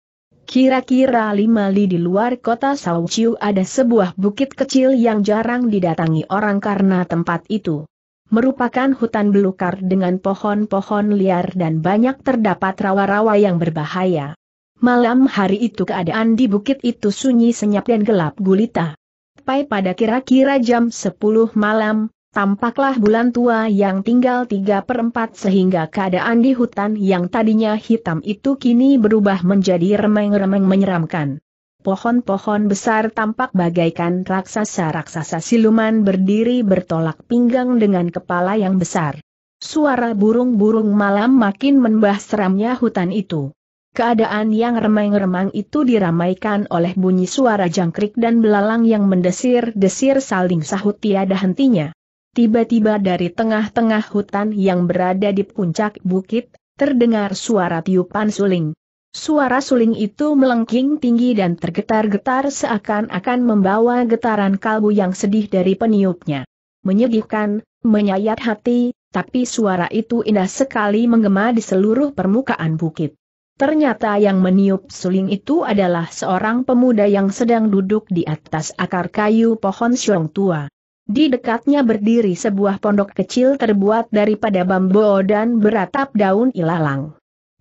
Kira-kira lima li di luar kota Chiu ada sebuah bukit kecil yang jarang didatangi orang karena tempat itu merupakan hutan belukar dengan pohon-pohon liar dan banyak terdapat rawa-rawa yang berbahaya. Malam hari itu keadaan di bukit itu sunyi senyap dan gelap gulita. Pai pada kira-kira jam 10 malam, tampaklah bulan tua yang tinggal 3 per 4 sehingga keadaan di hutan yang tadinya hitam itu kini berubah menjadi remeng-remeng menyeramkan pohon-pohon besar tampak bagaikan raksasa-raksasa siluman berdiri bertolak pinggang dengan kepala yang besar. Suara burung-burung malam makin menambah seramnya hutan itu. Keadaan yang remang-remang itu diramaikan oleh bunyi suara jangkrik dan belalang yang mendesir-desir saling sahut tiada hentinya. Tiba-tiba dari tengah-tengah hutan yang berada di puncak bukit, terdengar suara tiupan suling. Suara suling itu melengking tinggi dan tergetar-getar seakan-akan membawa getaran kalbu yang sedih dari peniupnya. Menyedihkan, menyayat hati, tapi suara itu indah sekali menggema di seluruh permukaan bukit. Ternyata yang meniup suling itu adalah seorang pemuda yang sedang duduk di atas akar kayu pohon siong tua. Di dekatnya berdiri sebuah pondok kecil terbuat daripada bambu dan beratap daun ilalang.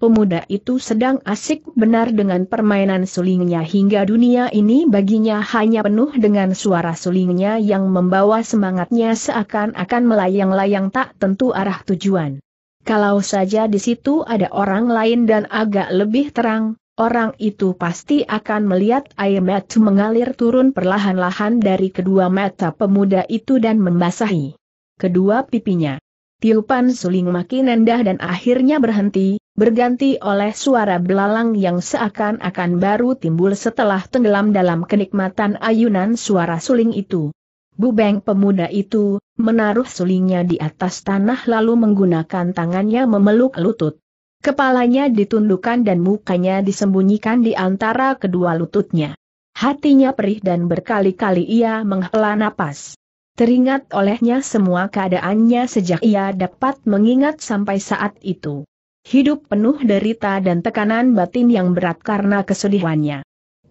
Pemuda itu sedang asik benar dengan permainan sulingnya hingga dunia ini baginya hanya penuh dengan suara sulingnya yang membawa semangatnya seakan-akan melayang-layang tak tentu arah tujuan. Kalau saja di situ ada orang lain dan agak lebih terang, orang itu pasti akan melihat air mata mengalir turun perlahan-lahan dari kedua mata pemuda itu dan membasahi kedua pipinya. Tiupan suling makin rendah dan akhirnya berhenti, berganti oleh suara belalang yang seakan-akan baru timbul setelah tenggelam dalam kenikmatan ayunan suara suling itu. Bubeng pemuda itu, menaruh sulingnya di atas tanah lalu menggunakan tangannya memeluk lutut. Kepalanya ditundukkan dan mukanya disembunyikan di antara kedua lututnya. Hatinya perih dan berkali-kali ia menghela napas. Teringat olehnya semua keadaannya sejak ia dapat mengingat sampai saat itu. Hidup penuh derita dan tekanan batin yang berat karena kesedihannya.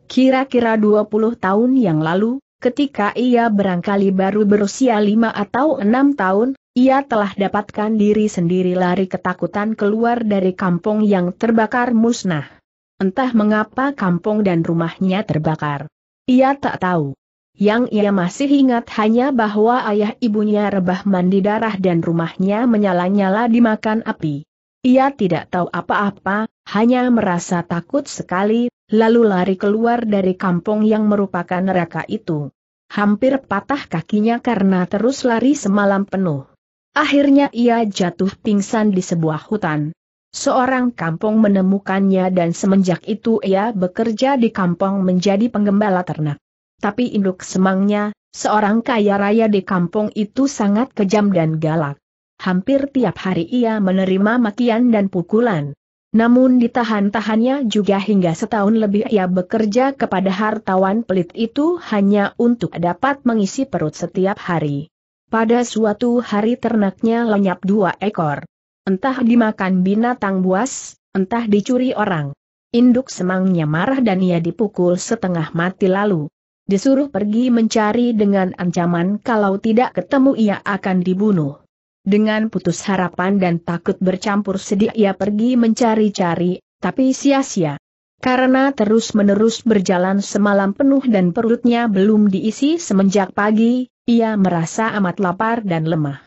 Kira-kira 20 tahun yang lalu, ketika ia berangkali baru berusia 5 atau 6 tahun, ia telah dapatkan diri sendiri lari ketakutan keluar dari kampung yang terbakar musnah. Entah mengapa kampung dan rumahnya terbakar. Ia tak tahu. Yang ia masih ingat hanya bahwa ayah ibunya rebah mandi darah dan rumahnya menyala-nyala dimakan api. Ia tidak tahu apa-apa, hanya merasa takut sekali, lalu lari keluar dari kampung yang merupakan neraka itu. Hampir patah kakinya karena terus lari semalam penuh. Akhirnya ia jatuh pingsan di sebuah hutan. Seorang kampung menemukannya dan semenjak itu ia bekerja di kampung menjadi penggembala ternak. Tapi induk semangnya, seorang kaya raya di kampung itu sangat kejam dan galak hampir tiap hari ia menerima makian dan pukulan. Namun ditahan-tahannya juga hingga setahun lebih ia bekerja kepada hartawan pelit itu hanya untuk dapat mengisi perut setiap hari. Pada suatu hari ternaknya lenyap dua ekor. Entah dimakan binatang buas, entah dicuri orang. Induk semangnya marah dan ia dipukul setengah mati lalu. Disuruh pergi mencari dengan ancaman kalau tidak ketemu ia akan dibunuh. Dengan putus harapan dan takut bercampur sedih ia pergi mencari-cari, tapi sia-sia. Karena terus-menerus berjalan semalam penuh dan perutnya belum diisi semenjak pagi, ia merasa amat lapar dan lemah.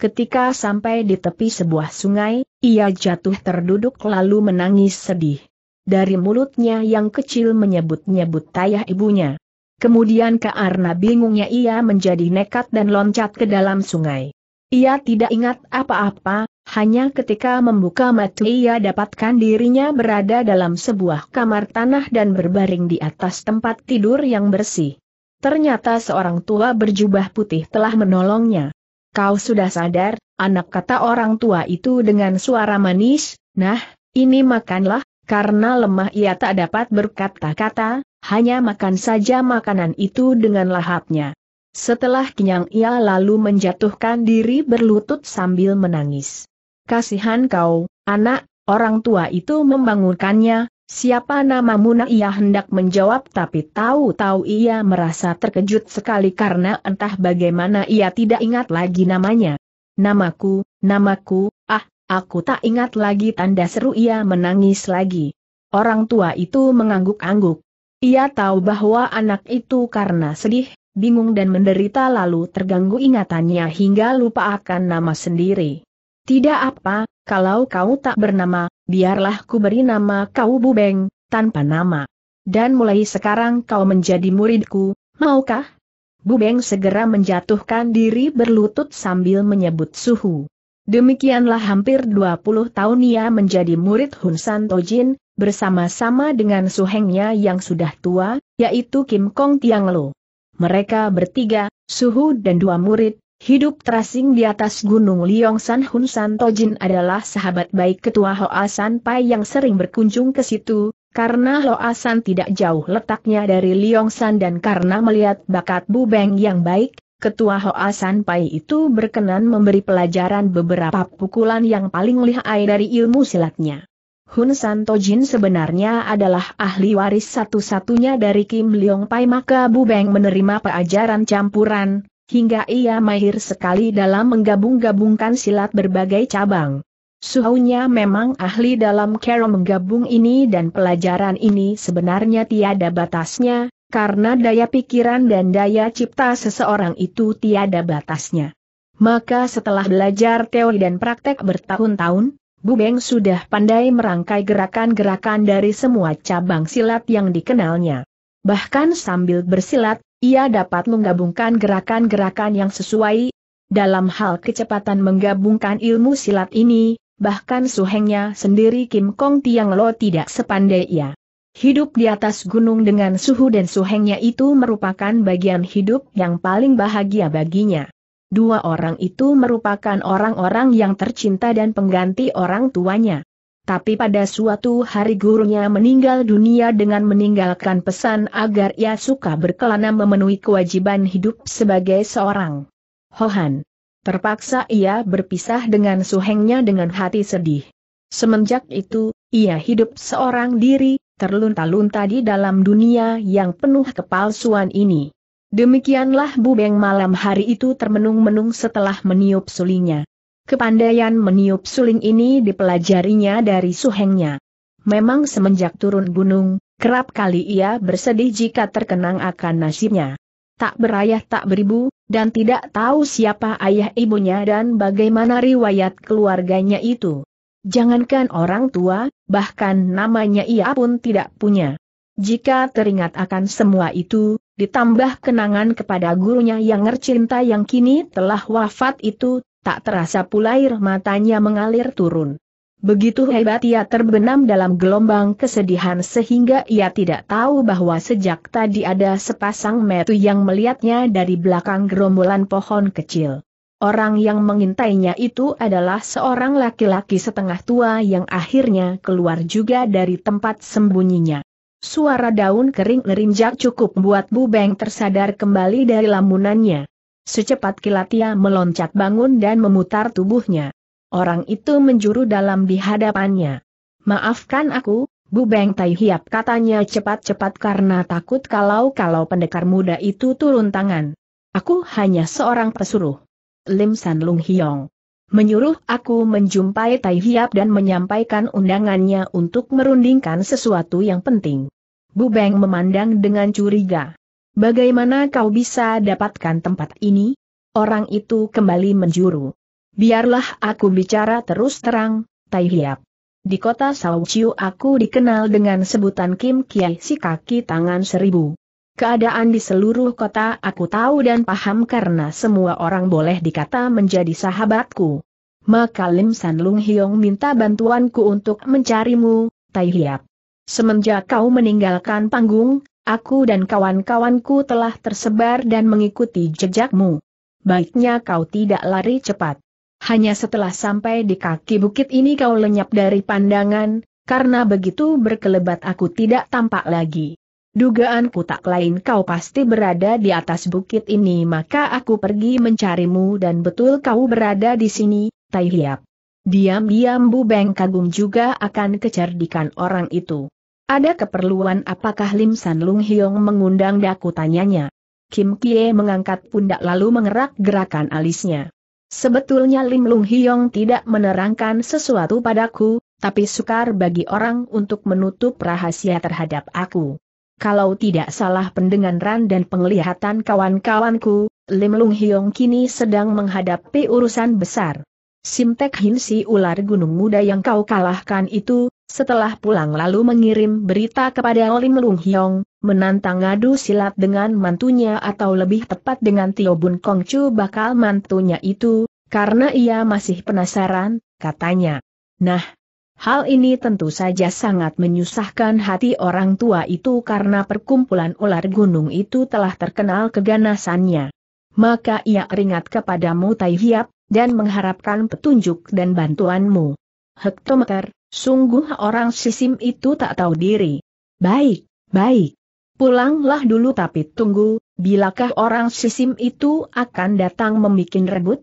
Ketika sampai di tepi sebuah sungai, ia jatuh terduduk lalu menangis sedih. Dari mulutnya yang kecil menyebut-nyebut tayah ibunya. Kemudian karena bingungnya ia menjadi nekat dan loncat ke dalam sungai. Ia tidak ingat apa-apa, hanya ketika membuka mata ia dapatkan dirinya berada dalam sebuah kamar tanah dan berbaring di atas tempat tidur yang bersih. Ternyata seorang tua berjubah putih telah menolongnya. Kau sudah sadar, anak kata orang tua itu dengan suara manis, nah, ini makanlah, karena lemah ia tak dapat berkata-kata, hanya makan saja makanan itu dengan lahapnya. Setelah kenyang ia lalu menjatuhkan diri berlutut sambil menangis. Kasihan kau, anak, orang tua itu membangunkannya, siapa namamu nak ia hendak menjawab tapi tahu-tahu ia merasa terkejut sekali karena entah bagaimana ia tidak ingat lagi namanya. Namaku, namaku, ah, aku tak ingat lagi tanda seru ia menangis lagi. Orang tua itu mengangguk-angguk. Ia tahu bahwa anak itu karena sedih, bingung dan menderita lalu terganggu ingatannya hingga lupa akan nama sendiri. Tidak apa, kalau kau tak bernama, biarlah ku beri nama kau Bubeng, tanpa nama. Dan mulai sekarang kau menjadi muridku, maukah? Bubeng segera menjatuhkan diri berlutut sambil menyebut suhu. Demikianlah hampir 20 tahun ia menjadi murid Hun San Tojin, bersama-sama dengan suhengnya yang sudah tua, yaitu Kim Kong Tiang Lo. Mereka bertiga, Suhu dan dua murid, hidup terasing di atas Gunung Liong San Hun San Tojin adalah sahabat baik ketua Hoa San Pai yang sering berkunjung ke situ, karena Hoa San tidak jauh letaknya dari Liong San dan karena melihat bakat Bu Beng yang baik, ketua Hoa San Pai itu berkenan memberi pelajaran beberapa pukulan yang paling lihai dari ilmu silatnya. Hun Santojin sebenarnya adalah ahli waris satu-satunya dari Kim Leong Pai maka Bu Beng menerima pelajaran campuran, hingga ia mahir sekali dalam menggabung-gabungkan silat berbagai cabang. Suhunya memang ahli dalam kero menggabung ini dan pelajaran ini sebenarnya tiada batasnya, karena daya pikiran dan daya cipta seseorang itu tiada batasnya. Maka setelah belajar teori dan praktek bertahun-tahun, Bubeng sudah pandai merangkai gerakan-gerakan dari semua cabang silat yang dikenalnya. Bahkan sambil bersilat, ia dapat menggabungkan gerakan-gerakan yang sesuai. Dalam hal kecepatan menggabungkan ilmu silat ini, bahkan suhengnya sendiri Kim Kong Tiang Lo tidak sepandai ia. Hidup di atas gunung dengan suhu dan suhengnya itu merupakan bagian hidup yang paling bahagia baginya. Dua orang itu merupakan orang-orang yang tercinta dan pengganti orang tuanya. Tapi pada suatu hari gurunya meninggal dunia dengan meninggalkan pesan agar ia suka berkelana memenuhi kewajiban hidup sebagai seorang Hohan. Terpaksa ia berpisah dengan suhengnya dengan hati sedih. Semenjak itu, ia hidup seorang diri, terlunta-lunta di dalam dunia yang penuh kepalsuan ini. Demikianlah Bu Bubeng malam hari itu termenung-menung setelah meniup sulingnya. Kepandaian meniup suling ini dipelajarinya dari suhengnya. Memang semenjak turun gunung, kerap kali ia bersedih jika terkenang akan nasibnya. Tak berayah tak beribu, dan tidak tahu siapa ayah ibunya dan bagaimana riwayat keluarganya itu. Jangankan orang tua, bahkan namanya ia pun tidak punya. Jika teringat akan semua itu, ditambah kenangan kepada gurunya yang tercinta yang kini telah wafat itu, tak terasa pula air matanya mengalir turun. Begitu hebat ia terbenam dalam gelombang kesedihan sehingga ia tidak tahu bahwa sejak tadi ada sepasang metu yang melihatnya dari belakang gerombolan pohon kecil. Orang yang mengintainya itu adalah seorang laki-laki setengah tua yang akhirnya keluar juga dari tempat sembunyinya. Suara daun kering ngerinjak cukup buat Bu Beng tersadar kembali dari lamunannya. Secepat kilat ia meloncat bangun dan memutar tubuhnya. Orang itu menjuru dalam di hadapannya. Maafkan aku, Bu Beng Tai Hiap katanya cepat-cepat karena takut kalau-kalau pendekar muda itu turun tangan. Aku hanya seorang pesuruh. Lim San Lung Hiong menyuruh aku menjumpai Tai Hiap dan menyampaikan undangannya untuk merundingkan sesuatu yang penting. Bu Beng memandang dengan curiga. Bagaimana kau bisa dapatkan tempat ini? Orang itu kembali menjuru. Biarlah aku bicara terus terang, Tai Hiap. Di kota Ciu aku dikenal dengan sebutan Kim Kiai si kaki tangan seribu. Keadaan di seluruh kota aku tahu dan paham karena semua orang boleh dikata menjadi sahabatku. Maka Lim San Lung Hiong minta bantuanku untuk mencarimu, Tai Hiap. Semenjak kau meninggalkan panggung, aku dan kawan-kawanku telah tersebar dan mengikuti jejakmu. Baiknya kau tidak lari cepat. Hanya setelah sampai di kaki bukit ini kau lenyap dari pandangan, karena begitu berkelebat aku tidak tampak lagi. Dugaanku tak lain kau pasti berada di atas bukit ini maka aku pergi mencarimu dan betul kau berada di sini, Tai Hiap. Diam-diam Bu Beng kagum juga akan kecerdikan orang itu. Ada keperluan apakah Lim San Lung Hiong mengundang daku tanyanya. Kim Kie mengangkat pundak lalu mengerak gerakan alisnya. Sebetulnya Lim Lung Hiong tidak menerangkan sesuatu padaku, tapi sukar bagi orang untuk menutup rahasia terhadap aku kalau tidak salah pendengaran dan penglihatan kawan-kawanku, Lim Lung Hiong kini sedang menghadapi urusan besar. Simtek Hin si ular gunung muda yang kau kalahkan itu, setelah pulang lalu mengirim berita kepada Lim Lung Hiong, menantang adu silat dengan mantunya atau lebih tepat dengan Tio Bun Kong Chu bakal mantunya itu, karena ia masih penasaran, katanya. Nah, Hal ini tentu saja sangat menyusahkan hati orang tua itu karena perkumpulan ular gunung itu telah terkenal keganasannya. Maka ia ringat kepadamu Tai dan mengharapkan petunjuk dan bantuanmu. Hektometer, sungguh orang sisim itu tak tahu diri. Baik, baik. Pulanglah dulu tapi tunggu, bilakah orang sisim itu akan datang membuat rebut?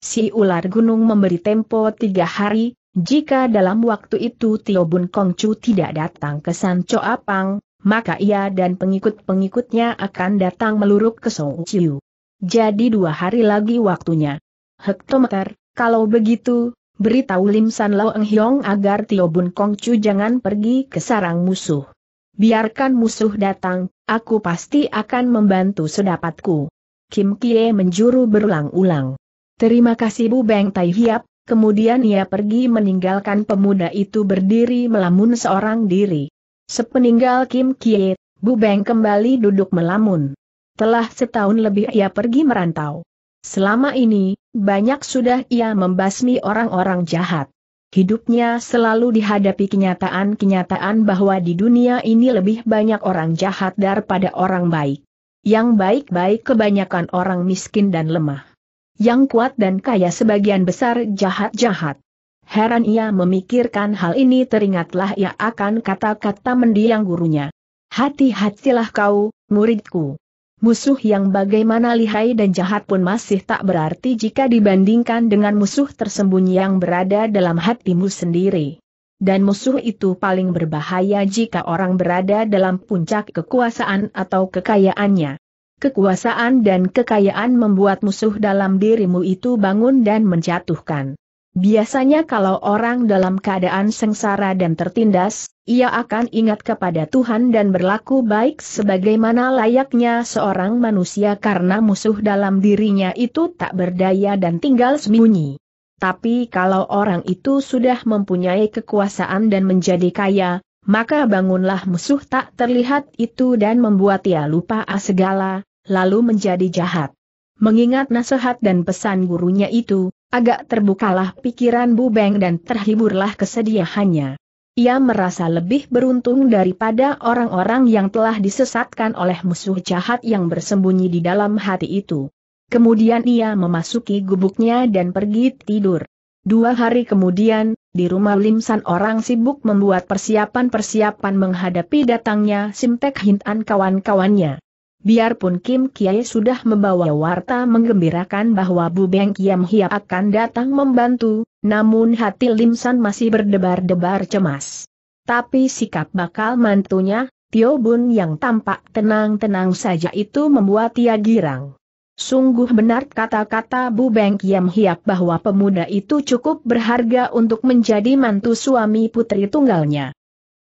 Si ular gunung memberi tempo tiga hari, jika dalam waktu itu Tio Bun Kong Chu tidak datang ke Sancho Apang, maka ia dan pengikut-pengikutnya akan datang meluruk ke Song Chiu. Jadi dua hari lagi waktunya. Hektometer, kalau begitu, beritahu Lim San Lau Eng Hiong agar Tio Bun Kong Chu jangan pergi ke sarang musuh. Biarkan musuh datang, aku pasti akan membantu sedapatku. Kim Kie menjuru berulang-ulang. Terima kasih Bu Beng Tai Hiap, Kemudian ia pergi meninggalkan pemuda itu berdiri melamun seorang diri. Sepeninggal Kim Kie, Bu Beng kembali duduk melamun. Telah setahun lebih ia pergi merantau. Selama ini, banyak sudah ia membasmi orang-orang jahat. Hidupnya selalu dihadapi kenyataan-kenyataan bahwa di dunia ini lebih banyak orang jahat daripada orang baik. Yang baik-baik kebanyakan orang miskin dan lemah yang kuat dan kaya sebagian besar jahat-jahat. Heran ia memikirkan hal ini teringatlah ia akan kata-kata mendiang gurunya. Hati-hatilah kau, muridku. Musuh yang bagaimana lihai dan jahat pun masih tak berarti jika dibandingkan dengan musuh tersembunyi yang berada dalam hatimu sendiri. Dan musuh itu paling berbahaya jika orang berada dalam puncak kekuasaan atau kekayaannya kekuasaan dan kekayaan membuat musuh dalam dirimu itu bangun dan menjatuhkan. Biasanya kalau orang dalam keadaan sengsara dan tertindas, ia akan ingat kepada Tuhan dan berlaku baik sebagaimana layaknya seorang manusia karena musuh dalam dirinya itu tak berdaya dan tinggal sembunyi. Tapi kalau orang itu sudah mempunyai kekuasaan dan menjadi kaya, maka bangunlah musuh tak terlihat itu dan membuat ia lupa segala, lalu menjadi jahat. Mengingat nasihat dan pesan gurunya itu, agak terbukalah pikiran Bu Beng dan terhiburlah kesedihannya. Ia merasa lebih beruntung daripada orang-orang yang telah disesatkan oleh musuh jahat yang bersembunyi di dalam hati itu. Kemudian ia memasuki gubuknya dan pergi tidur. Dua hari kemudian, di rumah Limsan orang sibuk membuat persiapan-persiapan menghadapi datangnya Simtek Hintan kawan-kawannya. Biarpun Kim Kiai sudah membawa warta menggembirakan bahwa Bu Beng Kiam Hia akan datang membantu, namun hati Limsan masih berdebar-debar cemas. Tapi sikap bakal mantunya, Tio Bun yang tampak tenang-tenang saja itu membuat ia girang. Sungguh benar kata-kata Bu Beng Kiam Hiap bahwa pemuda itu cukup berharga untuk menjadi mantu suami putri tunggalnya.